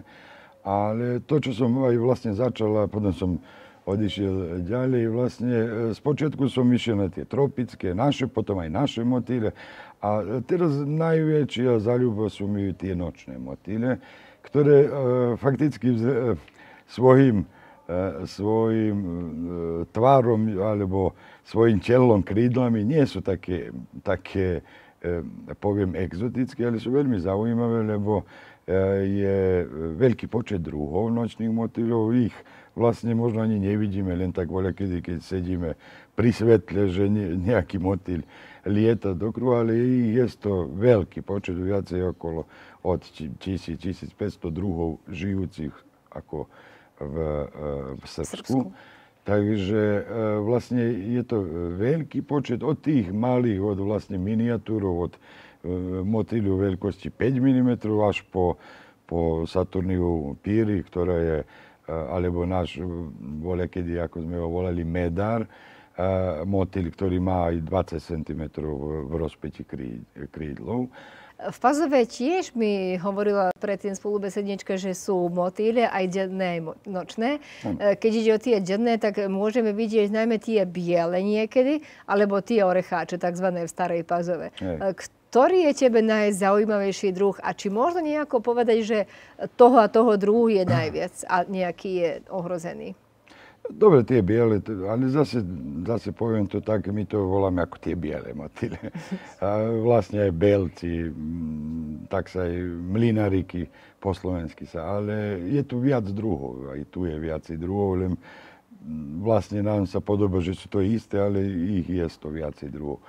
ale to, čo som aj vlastne začal, a potom som odišiel ďalej, vlastne e, spočiatku som išiel na tie tropické, naše, potom aj naše motýle, a teraz najväčšia záľuba sú mi tie nočné motýle, ktoré e, fakticky e, svojim, e, svojim e, tvárom alebo svojim čelom krídlami nie sú také, také E, poviem exotické, ale sú veľmi zaujímavé, lebo e, je veľký počet druhov nočných motýlov. Ich vlastne možno ani nevidíme, len tak voľa, kedy, keď sedíme pri svetle, že nejaký motýl lieta do kruhu, ale je to veľký počet, viacej okolo od 1000-1500 druhov žijúcich ako v, e, v Srbsku. Srbsku. Takže e, vlastne je to e, veľký počet od tých malých, od vlastne miniatúrov, od e, motýľu veľkosti 5 mm až po, po Saturniu píry, ktorá je, alebo náš, voľa kedy, ako sme ho volali, medár, motýľ, ktorý má aj 20 cm v rozpeti krídlov. Krídl, v Pazove tiež mi hovorila predtým spolubesednička, že sú motýle aj denné, aj nočné. E, keď ide o tie denné, tak môžeme vidieť najmä tie biele niekedy, alebo tie orecháče, tzv. v starej Pazove. Hej. E, ktorý je tebe najzaujímavejší druh? A či možno nejako povedať, že toho a toho druhu je najviac a nejaký je ohrozený? Dobre, tie biele, ale zase, zase poviem to tak, my to voláme ako tie biele motýle. A vlastne aj belci, mm, tak sa aj mlinariky po slovensky sa, ale je tu viac druhov, aj tu je viac druhov, len mm, vlastne nám sa podoba, že sú to isté, ale ich je to viacej druhov.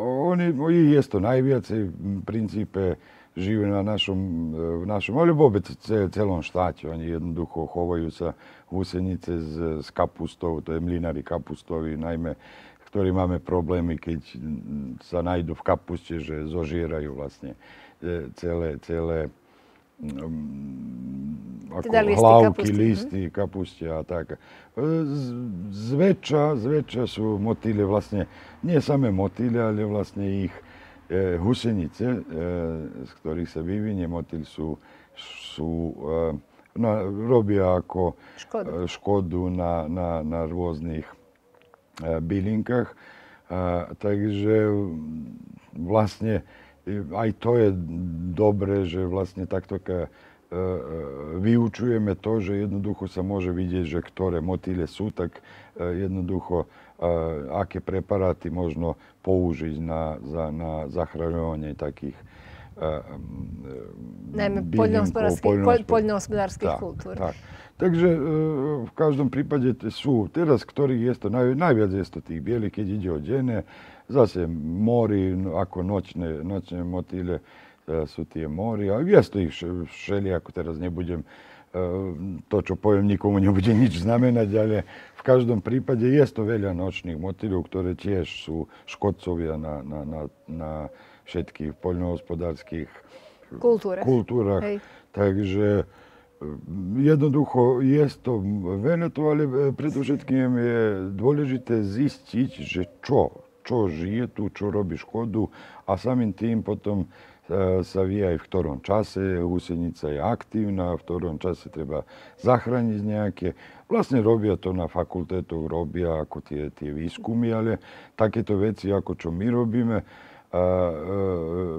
Oni, ich je to najviac v princípe živi na našom, e, v našom, ali bobe celom štati. Oni jednoducho hovaju sa husenice z, z kapustov, to je mlinari kapustovi, najmä ktorí máme problémy, keď sa nájdu v kapuste, že zožierajú vlastne e, celé, celé mm, ako teda listy, hlavky, kapusti. Mhm. listy, kapuste a tak. E, zväčša, zväčša sú motýle vlastne, nie same motýle, ale vlastne ich E, husenice, e, z ktorých sa vyvinie motyl, sú, sú e, no, robia ako škodu, škodu na, na, na rôznych bylinkách. A, takže vlastne aj to je dobre, že vlastne takto ka, vyučujeme to, že jednoducho sa môže vidieť, že ktoré motýle sú, tak jednoducho aké preparáty možno použiť na, za, na zachraňovanie takých eh, mm, poľnohospodárskych kultúr. Tak. Takže eh, v každom prípade sú teraz, ktorý je to, naj, najviac je to tých bielých, keď ide o dene, zase mori, ako nočné, nočné motýle eh, sú tie mori, a je to ich ako teraz nebudem E, to, čo poviem, nikomu nebude nič znamenať, ale v každom prípade je to veľa nočných motýľov, ktoré tiež sú škodcovia na, na, na, na všetkých poľnohospodárských kultúrach. kultúrach. Takže e, jednoducho je to veľa to, ale e, predovšetkým je dôležité zistiť, že čo, čo žije tu, čo robí škodu a samým tým potom E, sa vie aj v ktorom čase, husenica je aktívna, v ktorom čase treba zachrániť nejaké. Vlastne robia to na fakultetu, robia ako tie, tie výskumy, ale takéto veci, ako čo my robíme, e, e,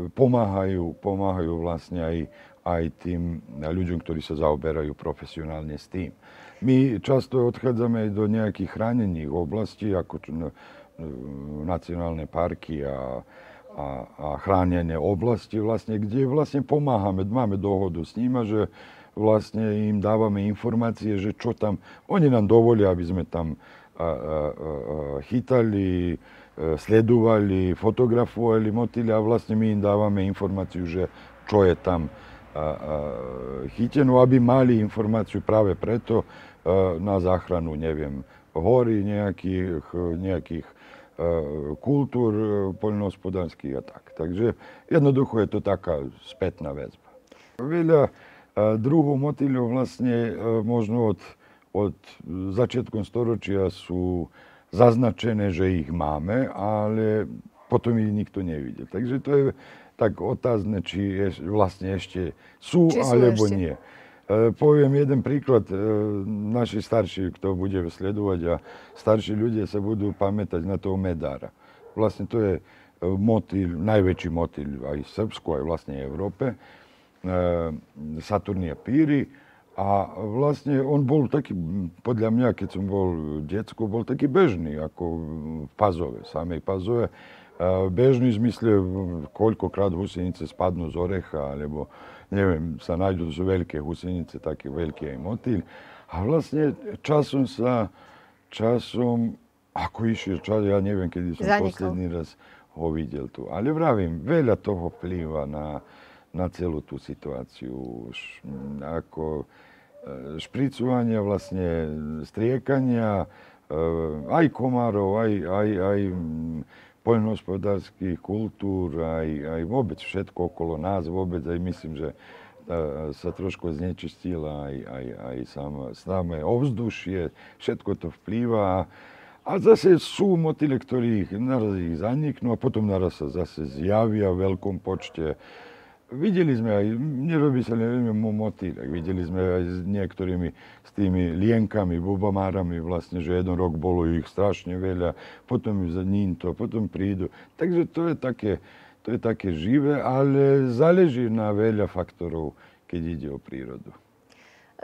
pomáhajú, pomáhajú vlastne aj, aj tým ľuďom, ktorí sa zaoberajú profesionálne s tým. My často odchádzame aj do nejakých chránených oblastí, ako no, no, nacionálne parky a, a, a chránenie oblasti, vlastne, kde vlastne pomáhame. Máme dohodu s nimi, že vlastne im dávame informácie, že čo tam... Oni nám dovolia, aby sme tam a, a, a, chytali, a, e, sledovali, fotografovali motýle a vlastne my im dávame informáciu, že čo je tam a, a, chyteno, aby mali informáciu práve preto a, e, na záchranu, neviem, hory nejakých, nejakých kultúr poľnohospodárských a tak. Takže jednoducho je to taká spätná väzba. Veľa druhov motýľov vlastne možno od, od začiatkom storočia sú zaznačené, že ich máme, ale potom ich nikto nevidel. Takže to je tak otázne, či je, vlastne ešte sú, sú alebo ešte. nie. E, Powiem jedan priklad, e, Naši starší, kto bude sledovať a starší ľudia sa budú pamätať na toho Medara. Vlastne to je e, motil, najveći motil aj srpsko, i vlastne Evrope. Saturnija Piri. A vlastne on bol taký, podľa mňa, keď som bol detsko, bol taký bežni, ako pazove, same pazove. Bežný v koliko krat husenice spadnu z oreha, alebo neviem, sa nájdú z veľké husenice taký veľký aj motýl. A vlastne časom sa, časom, ako išiel čas, ja neviem, kedy som Zanikol. posledný raz ho videl tu. Ale vravím, veľa toho vplýva na, na celú tú situáciu. Š, mm, ako e, špricovania, vlastne striekania, e, aj komárov, aj, aj, aj, aj mm, poljnohospodarskih kultur, a i, a i vôbec všetko okolo nás, vôbec aj myslím, že e, sa trošku znečistila aj, aj, aj samé ovzdušie, všetko to vplýva. A zase sú motyle, ktorí naraz ich zaniknú a potom naraz sa zase zjavia v veľkom počte. Videli sme aj, nerobí sa neviem, motýlek, videli sme aj s niektorými, s tými lienkami, bubamárami vlastne, že jeden rok bolo ich strašne veľa, potom za ním to, potom prídu. Takže to je také, to je také živé, ale záleží na veľa faktorov, keď ide o prírodu.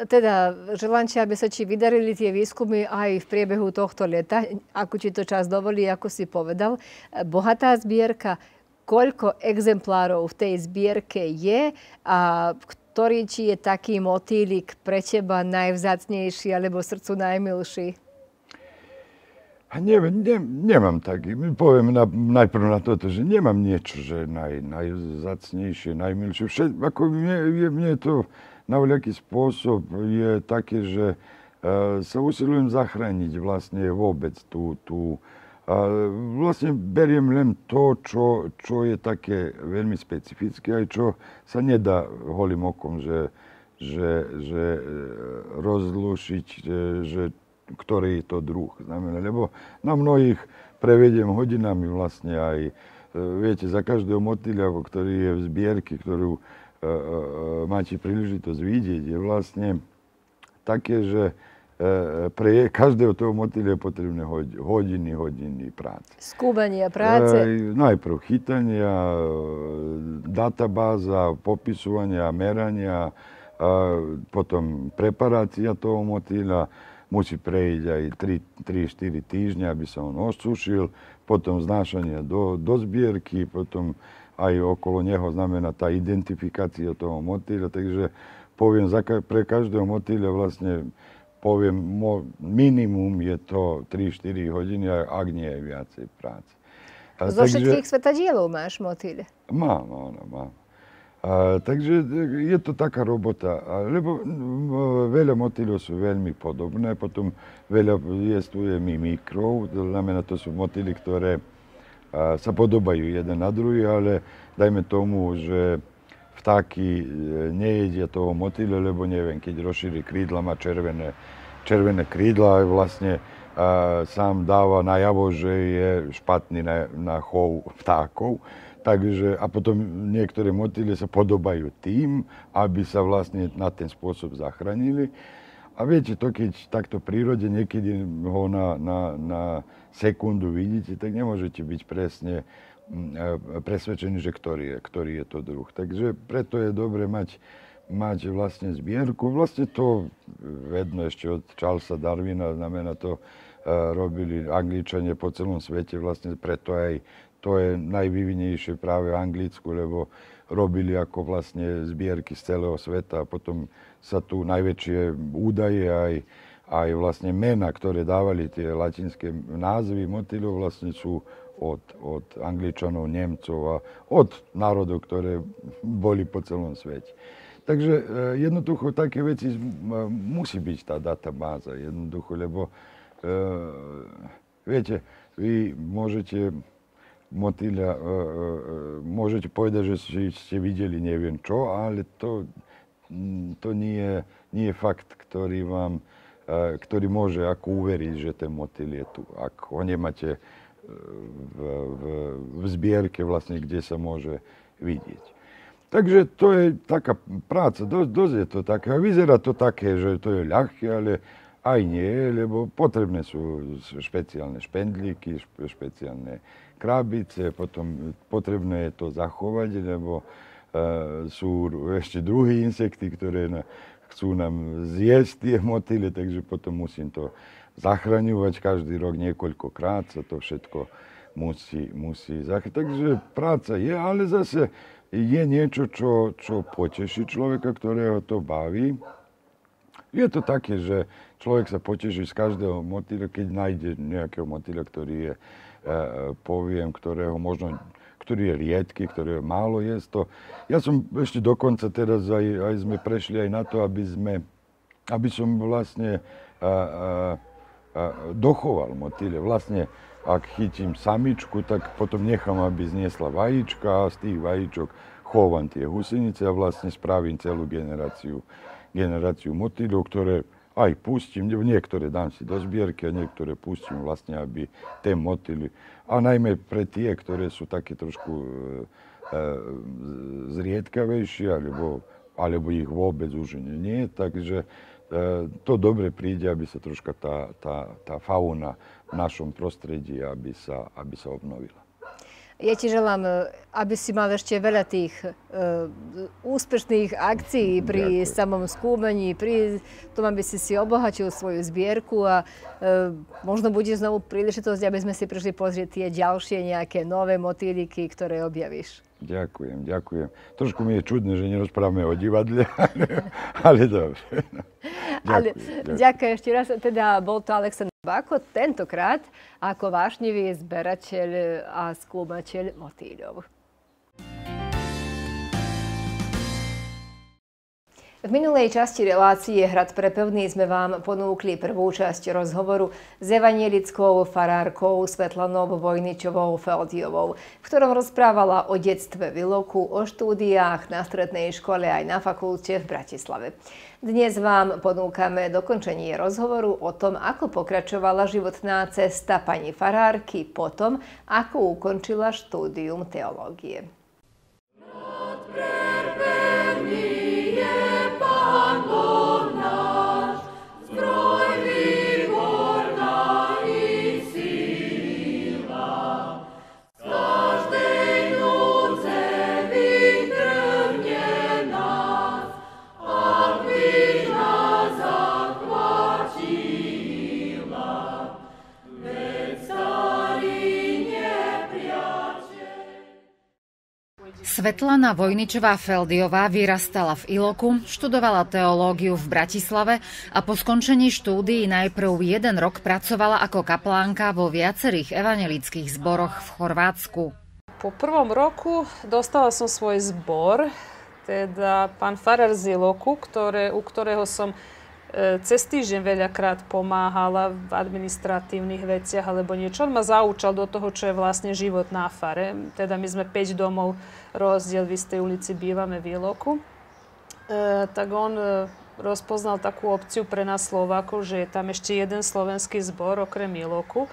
Teda želám ti, aby sa ti vydarili tie výskumy aj v priebehu tohto leta, ako ti to čas dovolí, ako si povedal. Bohatá zbierka, koľko exemplárov v tej zbierke je a ktorý či je taký motýlik pre teba najvzácnejší alebo srdcu najmilší? Ne, ne, nemám taký. Poviem na, najprv na toto, že nemám niečo, že naj, najzacnejšie, najmilšie. Všet, ako mne, je, mne to na veľaký spôsob je také, že e, sa usilujem zachrániť vlastne vôbec tú, tú, tú a vlastne beriem len to, čo, čo je také veľmi specifické, aj čo sa nedá holým okom, že, že, že e, rozlušiť, že že ktorý je to druh. Znamená, lebo na mnohých prevediem hodinami vlastne aj, e, viete, za každého motýľa, ktorý je v zbierke, ktorú e, e, e máte príležitosť vidieť, je vlastne také, že E, pre každého toho motýla je potrebné hodiny, hodiny práce. Skúmania práce? E, najprv chytania, e, databáza, popisovania, merania, potom preparácia toho motýla, musí prejsť aj 3-4 týždňa, aby sa on osušil, potom znášanie do, do zbierky, potom aj okolo neho znamená tá identifikácia toho motýla, takže poviem, za, pre každého motýla vlastne poviem, mo, minimum je to 3-4 hodiny, ak nie je viacej práce. A, Zo takže, všetkých svetadielov máš motýľ? Mám, áno, mám. A, takže je to taká robota, a, lebo veľa motýľov sú veľmi podobné, potom veľa jestuje mi to znamená, to sú motýly, ktoré a, sa podobajú jeden na druhý, ale dajme tomu, že vtáky e, nejedia toho motýľa, lebo neviem, keď rozšíri krídla, má červené, červené krídla a vlastne a, sám dáva najavo, že je špatný na, na chov vtákov. Takže, a potom niektoré motýle sa podobajú tým, aby sa vlastne na ten spôsob zachránili. A viete to, keď takto v prírode niekedy ho na, na, na sekundu vidíte, tak nemôžete byť presne presvedčení, že ktorý je, ktorý je to druh. Takže preto je dobre mať, mať vlastne zbierku. Vlastne to vedno ešte od Charlesa Darwina, znamená to, e, robili Angličania po celom svete, vlastne preto aj to je najvyvinejšie práve v Anglicku, lebo robili ako vlastne zbierky z celého sveta a potom sa tu najväčšie údaje aj, aj vlastne mena, ktoré dávali tie latinské názvy motýlov, vlastne sú od, od Angličanov, Nemcov a od národov, ktoré boli po celom svete. Takže e, jednoducho také veci musí byť tá databáza, jednoducho, lebo uh, viete, vy môžete motýľa, uh, uh, môžete povedať, že ste videli neviem čo, ale to, to nie, je, nie je fakt, ktorý vám, e, ktorý môže ako uveriť, že ten motýl je tu. Ak ho nemáte v, v, v zbierke vlastne, kde sa môže vidieť. Takže to je taká práca, dosť, dosť je to také. A vyzerá to také, že to je ľahké, ale aj nie, lebo potrebné sú špeciálne špendlíky, špeciálne krabice, potom potrebné je to zachovať, lebo uh, sú ešte druhé insekty, ktoré na, chcú nám zjesť tie motyle, takže potom musím to zachraňovať každý rok niekoľkokrát, sa to všetko musí, musí zachraňovať. Takže práca je, ale zase je niečo, čo, čo poteší človeka, ktorého to baví. Je to také, že človek sa poteší z každého motýla, keď nájde nejakého motýla, ktorý je, e, poviem, ktorého možno, ktorý je riedky, je málo jesť. to. Ja som ešte dokonca teraz aj, aj sme prešli aj na to, aby sme, aby som vlastne a, a, dochoval motýle. Vlastne, ak chytím samičku, tak potom nechám, aby zniesla vajíčka a z tých vajíčok chovám tie husenice a vlastne spravím celú generáciu, generáciu motýlov, ktoré aj pustím, niektoré dám si do zbierky a niektoré pustím vlastne, aby tie motýly, a najmä pre tie, ktoré sú také trošku e, e, zriedkavejšie, alebo, alebo ich vôbec už nie, takže E, to dobre príde, aby sa troška tá, tá, tá fauna v našom prostredí, aby sa, aby sa obnovila. Ja ti želám e, aby si mal ešte veľa tých e, úspešných akcií pri Ďakujem. samom skúmení, pri tom, aby si si obohatil svoju zbierku a e, možno bude znovu príležitosť, aby sme si prišli pozrieť tie ďalšie nejaké nové motýliky, ktoré objavíš. Ďakujem, ďakujem. Trošku mi je čudné, že nerozprávame o divadle, ale, dobre. Ďakujem, ale ďakujem. ďakujem ešte raz. Teda bol to Aleksandr Bako tentokrát ako vášnivý zberateľ a skúmateľ motýľov. V minulej časti relácie Hrad pre pevný sme vám ponúkli prvú časť rozhovoru s evanielickou farárkou Svetlanou Vojničovou Feldiovou, v ktorom rozprávala o detstve viloku o štúdiách na strednej škole aj na fakulte v Bratislave. Dnes vám ponúkame dokončenie rozhovoru o tom, ako pokračovala životná cesta pani farárky potom, ako ukončila štúdium teológie. Svetlana Vojničová-Feldiová vyrastala v Iloku, študovala teológiu v Bratislave a po skončení štúdií najprv jeden rok pracovala ako kaplánka vo viacerých evangelických zboroch v Chorvátsku. Po prvom roku dostala som svoj zbor, teda pán Farar z Iloku, ktoré, u ktorého som E, cez týždeň veľakrát pomáhala v administratívnych veciach alebo niečo. On ma zaučal do toho, čo je vlastne život na fare. Teda my sme 5 domov rozdiel, v istej ulici bývame v Jeloku. E, tak on e, rozpoznal takú opciu pre nás Slovákov, že je tam ešte jeden slovenský zbor okrem Jeloku.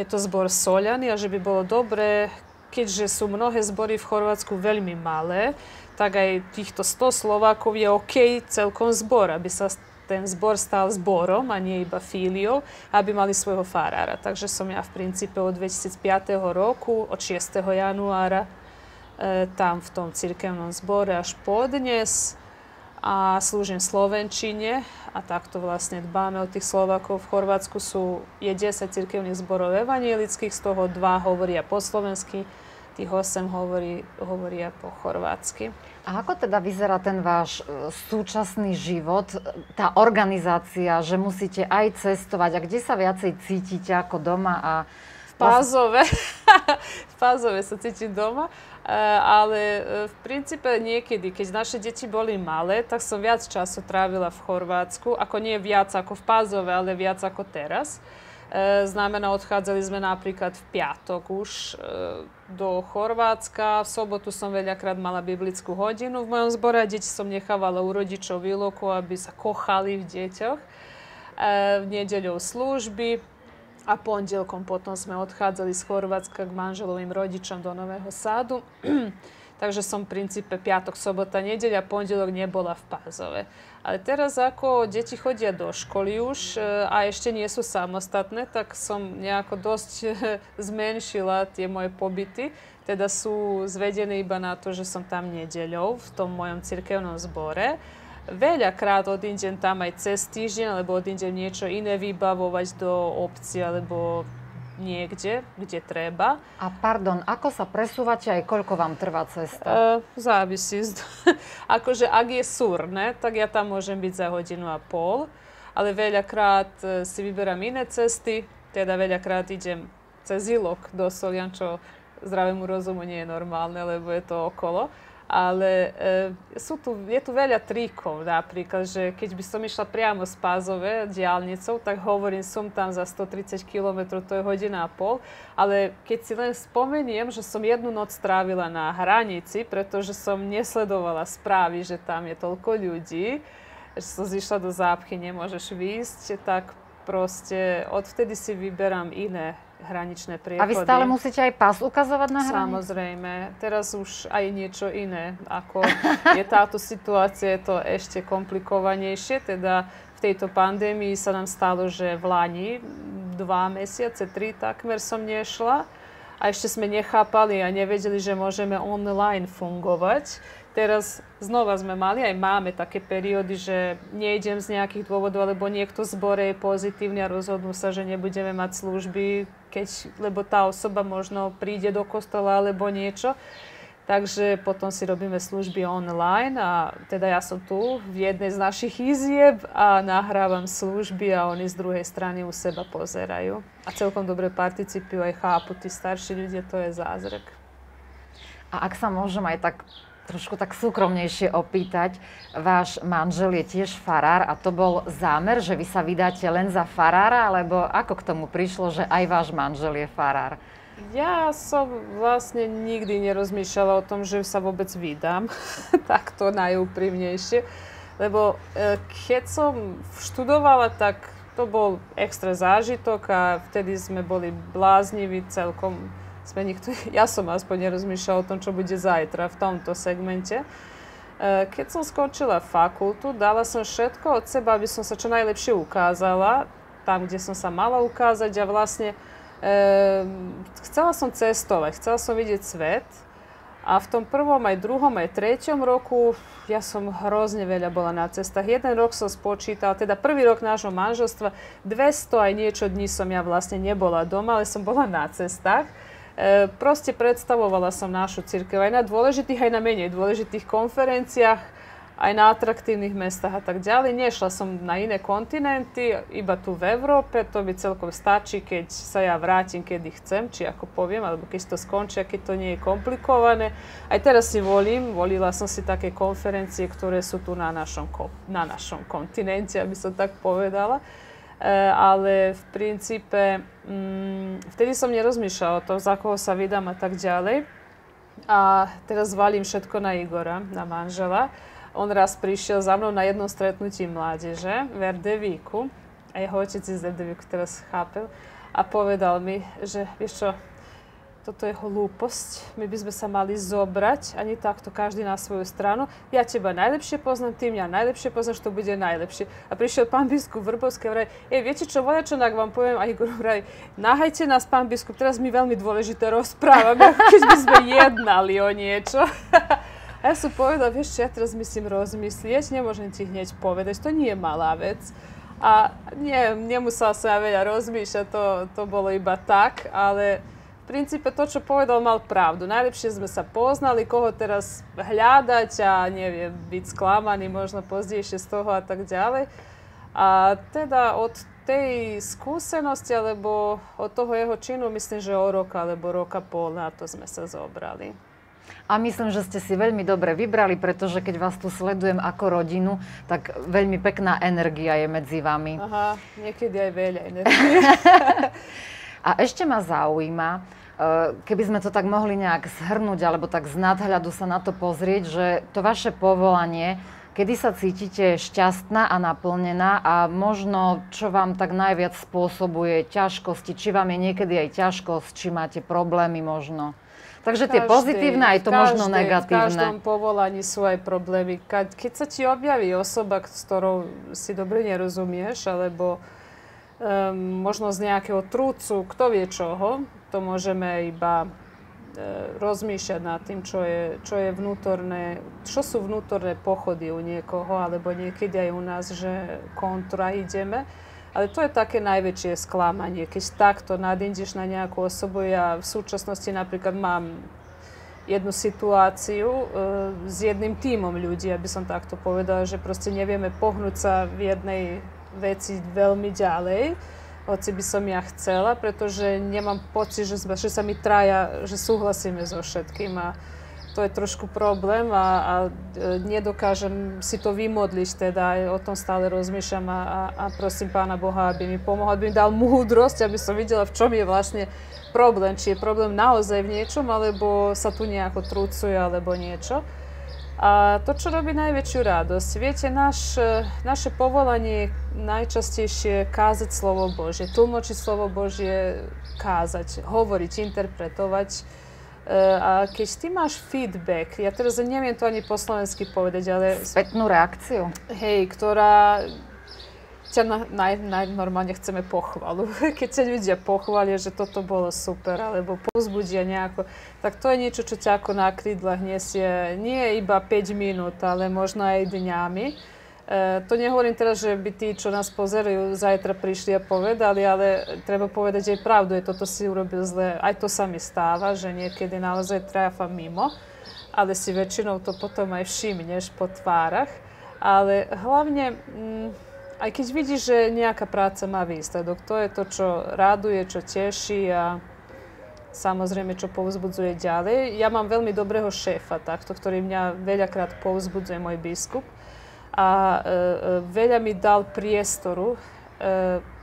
Je to zbor Soľany a že by bolo dobré, keďže sú mnohé zbory v Chorvátsku veľmi malé, tak aj týchto 100 Slovákov je OK celkom zbor, aby sa ten zbor stal zborom, a nie iba fíliou, aby mali svojho farára. Takže som ja v princípe od 2005. roku, od 6. januára, e, tam v tom cirkevnom zbore až podnes a slúžim Slovenčine a takto vlastne dbáme o tých Slovákov. V Chorvátsku sú, je 10 cirkevných zborov evanielických, z toho dva hovoria po slovensky, tých 8 hovorí, hovoria po chorvátsky. A ako teda vyzerá ten váš e, súčasný život, tá organizácia, že musíte aj cestovať a kde sa viacej cítite ako doma a Pázove. v Pázove sa cíti doma, e, ale e, v princípe niekedy, keď naše deti boli malé, tak som viac času trávila v Chorvátsku, ako nie viac ako v Pázove, ale viac ako teraz. E, znamená, odchádzali sme napríklad v piatok už e, do Chorvátska. V sobotu som veľakrát mala biblickú hodinu v mojom zbore a deti som nechávala u rodičov výloku, aby sa kochali v deťoch. E, v nedeľou služby a pondelkom potom sme odchádzali z Chorvátska k manželovým rodičom do Nového sádu. takže som v princípe piatok, sobota, nedeľa, pondelok nebola v Pázove. Ale teraz ako deti chodia do školy už e, a ešte nie sú samostatné, tak som nejako dosť e, zmenšila tie moje pobyty. Teda sú zvedené iba na to, že som tam nedeľou v tom mojom cirkevnom zbore veľakrát od tam aj cez týždeň, alebo od niečo iné vybavovať do obci alebo niekde, kde treba. A pardon, ako sa presúvate aj koľko vám trvá cesta? E, závisí. akože ak je súrne, tak ja tam môžem byť za hodinu a pol, ale veľakrát e, si vyberám iné cesty, teda veľakrát idem cez Ilok do Solian, čo zdravému rozumu nie je normálne, lebo je to okolo. Ale e, sú tu, je tu veľa trikov. Napríklad, že keď by som išla priamo z Pázove diálnicou, tak hovorím, som tam za 130 km, to je hodina a pol. Ale keď si len spomeniem, že som jednu noc strávila na hranici, pretože som nesledovala správy, že tam je toľko ľudí, že som zišla do zápchy, nemôžeš výjsť, tak proste odvtedy si vyberám iné hraničné priechody. A vy stále musíte aj pás ukazovať na hranici? Samozrejme. Teraz už aj niečo iné. Ako je táto situácia, je to ešte komplikovanejšie. Teda v tejto pandémii sa nám stalo, že v Lani dva mesiace, tri takmer som nešla. A ešte sme nechápali a nevedeli, že môžeme online fungovať teraz znova sme mali, aj máme také periódy, že nejdem z nejakých dôvodov, alebo niekto z zbore je pozitívny a rozhodnú sa, že nebudeme mať služby, keď, lebo tá osoba možno príde do kostola alebo niečo. Takže potom si robíme služby online a teda ja som tu v jednej z našich izieb a nahrávam služby a oni z druhej strany u seba pozerajú. A celkom dobre participujú aj chápu, tí starší ľudia, to je zázrak. A ak sa môžem aj tak trošku tak súkromnejšie opýtať. Váš manžel je tiež farár a to bol zámer, že vy sa vydáte len za farára, alebo ako k tomu prišlo, že aj váš manžel je farár? Ja som vlastne nikdy nerozmýšľala o tom, že sa vôbec vydám. tak to najúprimnejšie. Lebo e, keď som študovala, tak to bol extra zážitok a vtedy sme boli blázniví celkom sme nikto, ja som aspoň nerozmýšľala o tom, čo bude zajtra v tomto segmente. E, keď som skončila fakultu, dala som všetko od seba, aby som sa čo najlepšie ukázala tam, kde som sa mala ukázať a vlastne e, chcela som cestovať, chcela som vidieť svet a v tom prvom, aj druhom, aj treťom roku ja som hrozne veľa bola na cestách. Jeden rok som spočítala, teda prvý rok nášho manželstva, 200 aj niečo dní som ja vlastne nebola doma, ale som bola na cestách. E, proste predstavovala som našu církev aj na dôležitých, aj na menej dôležitých konferenciách, aj na atraktívnych mestách a tak ďalej. Nešla som na iné kontinenty, iba tu v Európe, to mi celkom stačí, keď sa ja vrátim, kedy chcem, či ako poviem, alebo keď to skončí, keď to nie je komplikované. Aj teraz si volím, volila som si také konferencie, ktoré sú tu na našom, na našom kontinente, aby som tak povedala. E, ale v princípe mm, vtedy som nerozmýšľala o tom, za koho sa vydám a tak ďalej. A teraz valím všetko na Igora, na manžela. On raz prišiel za mnou na jedno stretnutie mládeže v Erdevíku a jeho otec z Erdevíku teraz chápel a povedal mi, že vieš čo, toto je hlúposť, my by sme sa mali zobrať, ani takto každý na svoju stranu. Ja teba najlepšie poznám, ty mňa najlepšie poznáš, to bude najlepšie. A prišiel pán biskup Vrbovský a vraj, e, viete čo, vojačonák vám poviem, a Igor vraj, nahajte nás, pán biskup, teraz my veľmi dôležité rozprávame, keď by sme jednali o niečo. a ja som povedal, vieš čo, ja teraz myslím rozmyslieť, nemôžem ti hneď povedať, to nie je malá vec. A nie, nemusela som ja veľa rozmýšľať, to, to bolo iba tak, ale Princípe to čo povedal mal pravdu. Najlepšie sme sa poznali, koho teraz hľadať a neviem, byť sklamaný možno pozdejšie z toho a tak ďalej. A teda od tej skúsenosti alebo od toho jeho činu myslím, že o rok alebo roka pol na to sme sa zobrali. A myslím, že ste si veľmi dobre vybrali, pretože keď vás tu sledujem ako rodinu, tak veľmi pekná energia je medzi vami. Aha, niekedy aj veľa energie. a ešte ma zaujíma, Eh, keby sme to tak mohli nejak zhrnúť, alebo tak z nadhľadu sa na to pozrieť, že to vaše povolanie, kedy sa cítite šťastná a naplnená a možno, čo vám tak najviac spôsobuje ťažkosti, či vám je niekedy aj ťažkosť, či máte problémy možno. Takže tie pozitívne, aj to možno negatívne. V každom povolaní sú aj problémy. Keď sa ti objaví osoba, s ktorou si dobre nerozumieš, alebo um, možno z nejakého trúcu, kto vie čoho, to môžeme iba e, rozmýšľať nad tým, čo je, čo je vnútorné, čo sú vnútorné pochody u niekoho, alebo niekedy aj u nás, že kontra ideme. Ale to je také najväčšie sklamanie, keď takto nadindíš na nejakú osobu. Ja v súčasnosti napríklad mám jednu situáciu e, s jedným tímom ľudí, aby som takto povedala, že proste nevieme pohnúť sa v jednej veci veľmi ďalej hoci by som ja chcela, pretože nemám pocit, že, že sa mi traja, že súhlasíme so všetkým a to je trošku problém a, a e, nedokážem si to vymodliť, teda aj o tom stále rozmýšľam a, a, a prosím Pána Boha, aby mi pomohol, aby mi dal múdrosť, aby som videla, v čom je vlastne problém, či je problém naozaj v niečom, alebo sa tu nejako trúcuje, alebo niečo. A to, čo robí najväčšiu radosť, viete, naš, e, naše povolanie je najčastejšie kázať slovo Božie, tlmočiť slovo Božie, kázať, hovoriť, interpretovať. E, a keď ty máš feedback, ja teraz neviem to ani po slovensky povedať, ale... Spätnú reakciu. Hej, ktorá ťa na, naj, najnormálne chceme pochvalu. Keď ťa ľudia pochvália, že toto bolo super, alebo pozbudia nejako, tak to je niečo, čo ťa ako na krídlach nesie nie iba 5 minút, ale možno aj dňami. E, to nehovorím teraz, že by tí, čo nás pozerajú, zajtra prišli a povedali, ale treba povedať aj pravdu, je toto si urobil zle. Aj to sa mi stáva, že niekedy naozaj trafa mimo, ale si väčšinou to potom aj všimneš po tvárach. Ale hlavne... Mm, aj keď vidíš, že nejaká práca má výsledok, to je to, čo raduje, čo teší a samozrejme, čo povzbudzuje ďalej. Ja mám veľmi dobrého šéfa, takto, ktorý mňa veľakrát povzbudzuje, môj biskup. A e, e veľa mi dal priestoru, e,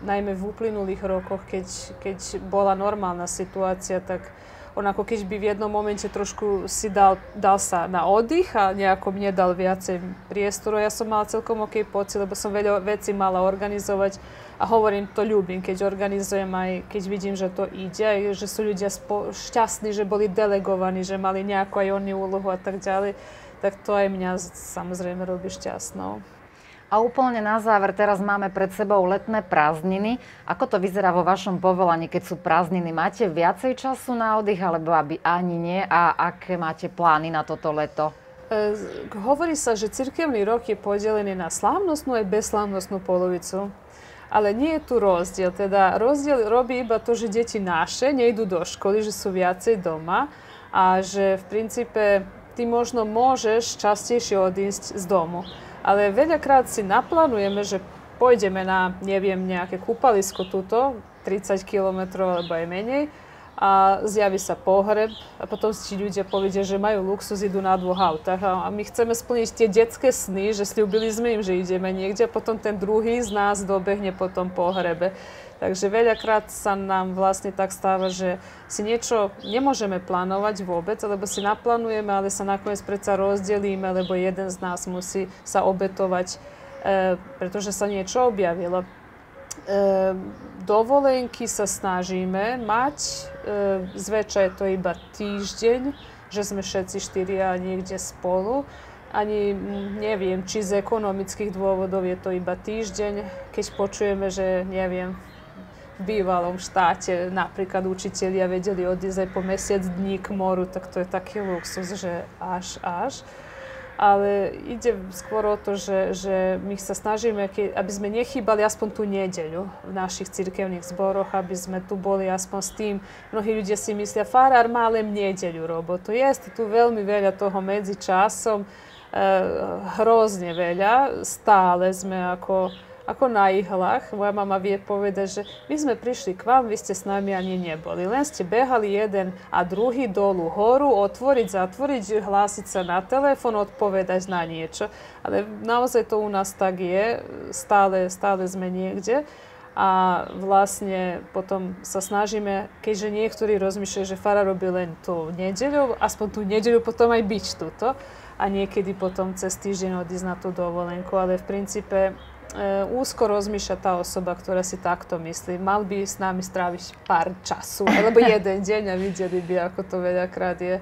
najmä v uplynulých rokoch, keď, keď bola normálna situácia, tak onako keď by v jednom momente trošku si dal, dal sa na oddych a nejako mne dal viacej priestoru. Ja som mala celkom ok pocit, lebo som veľa veci mala organizovať a hovorím, to ľúbim, keď organizujem aj keď vidím, že to ide, aj, že sú ľudia spo- šťastní, že boli delegovaní, že mali nejakú aj oni úlohu a tak ďalej, tak to aj mňa samozrejme robí šťastnou. A úplne na záver, teraz máme pred sebou letné prázdniny. Ako to vyzerá vo vašom povolaní, keď sú prázdniny? Máte viacej času na oddych, alebo aby ani nie? A aké máte plány na toto leto? E, sa, že cirkevný rok je podelený na slávnostnú aj beslavnostnu polovicu. Ale nie je tu rozdiel. Teda rozdiel robí iba to, že deti naše nejdú do školy, že sú viacej doma, a že v princípe ty možno môžeš častejšie odísť z domu ale veľakrát si naplánujeme, že pôjdeme na, neviem, nejaké kúpalisko tuto, 30 km alebo aj menej, a zjaví sa pohreb a potom si ľudia povedia, že majú luxus, idú na dvoch autách a my chceme splniť tie detské sny, že slúbili sme im, že ideme niekde a potom ten druhý z nás dobehne po tom pohrebe. Takže veľakrát sa nám vlastne tak stáva, že si niečo nemôžeme plánovať vôbec, alebo si naplánujeme, ale sa nakoniec predsa rozdelíme, lebo jeden z nás musí sa obetovať, e, pretože sa niečo objavilo. E, dovolenky sa snažíme mať, e, zväčša je to iba týždeň, že sme všetci štyria niekde spolu ani neviem, či z ekonomických dôvodov je to iba týždeň, keď počujeme, že neviem, bývalom štáte napríklad učitelia vedeli odísť aj po mesiac dní k moru, tak to je taký luxus, že až, až. Ale ide skôr o to, že, že my sa snažíme, aby sme nechýbali aspoň tú nedeľu v našich cirkevných zboroch, aby sme tu boli aspoň s tým. Mnohí ľudia si myslia, farár má len nedeľu robotu. Je tu veľmi veľa toho medzi časom, e, hrozne veľa. Stále sme ako ako na ihlách. Moja mama vie povedať, že my sme prišli k vám, vy ste s nami ani neboli. Len ste behali jeden a druhý dolu horu, otvoriť, zatvoriť, hlásiť sa na telefon, odpovedať na niečo. Ale naozaj to u nás tak je. Stále, stále sme niekde a vlastne potom sa snažíme, keďže niektorí rozmýšľajú, že fara robí len tú nedeľu, aspoň tú nedeľu potom aj byť tuto a niekedy potom cez týždeň odísť na tú dovolenku, ale v princípe E, úzko rozmýšľa tá osoba, ktorá si takto myslí. Mal by s nami stráviť pár času, alebo jeden deň a videli by, ako to veľakrát je.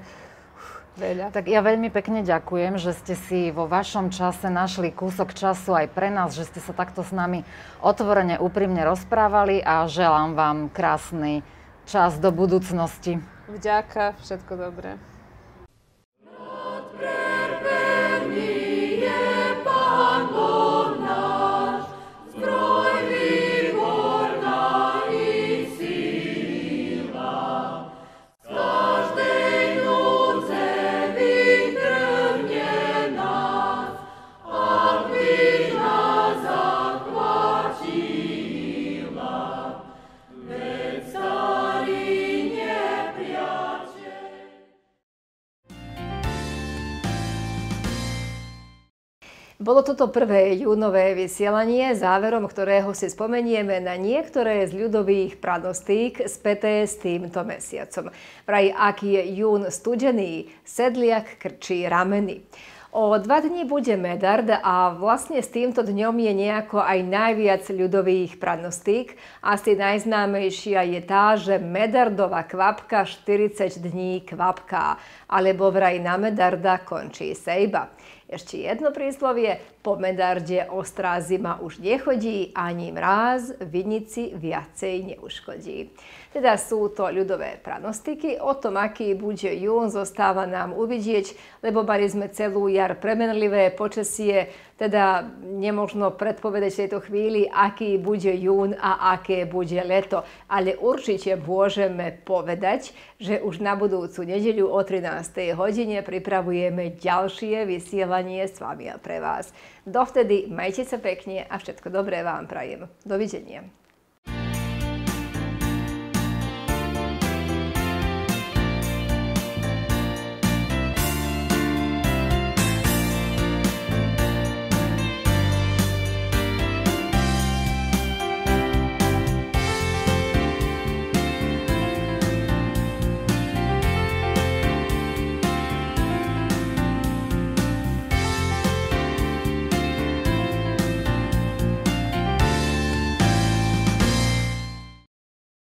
Veľa. Tak ja veľmi pekne ďakujem, že ste si vo vašom čase našli kúsok času aj pre nás, že ste sa takto s nami otvorene, úprimne rozprávali a želám vám krásny čas do budúcnosti. Vďaka, všetko dobré. Bolo toto prvé júnové vysielanie, záverom ktorého si spomenieme na niektoré z ľudových pranostík späté s týmto mesiacom. Vraj, aký je jún studený, sedliak krčí rameny. O dva dní bude medard a vlastne s týmto dňom je nejako aj najviac ľudových pranostík. Asi najznámejšia je tá, že medardová kvapka 40 dní kvapká, alebo vraj na medarda končí sejba. Ešte jedno príslovie, po medarde ostrá zima už nechodí, ani mráz vinici viacej neuškodí teda sú to ľudové pranostiky. O tom, aký bude jún, zostáva nám uvidieť, lebo bari sme celú jar premenlivé počasie, teda nemožno predpovedať v tejto chvíli, aký bude jún a aké bude leto. Ale určite môžeme povedať, že už na budúcu nedeľu o 13. hodine pripravujeme ďalšie vysielanie s vami a pre vás. Dovtedy majte sa pekne a všetko dobré vám prajem. Dovidenia.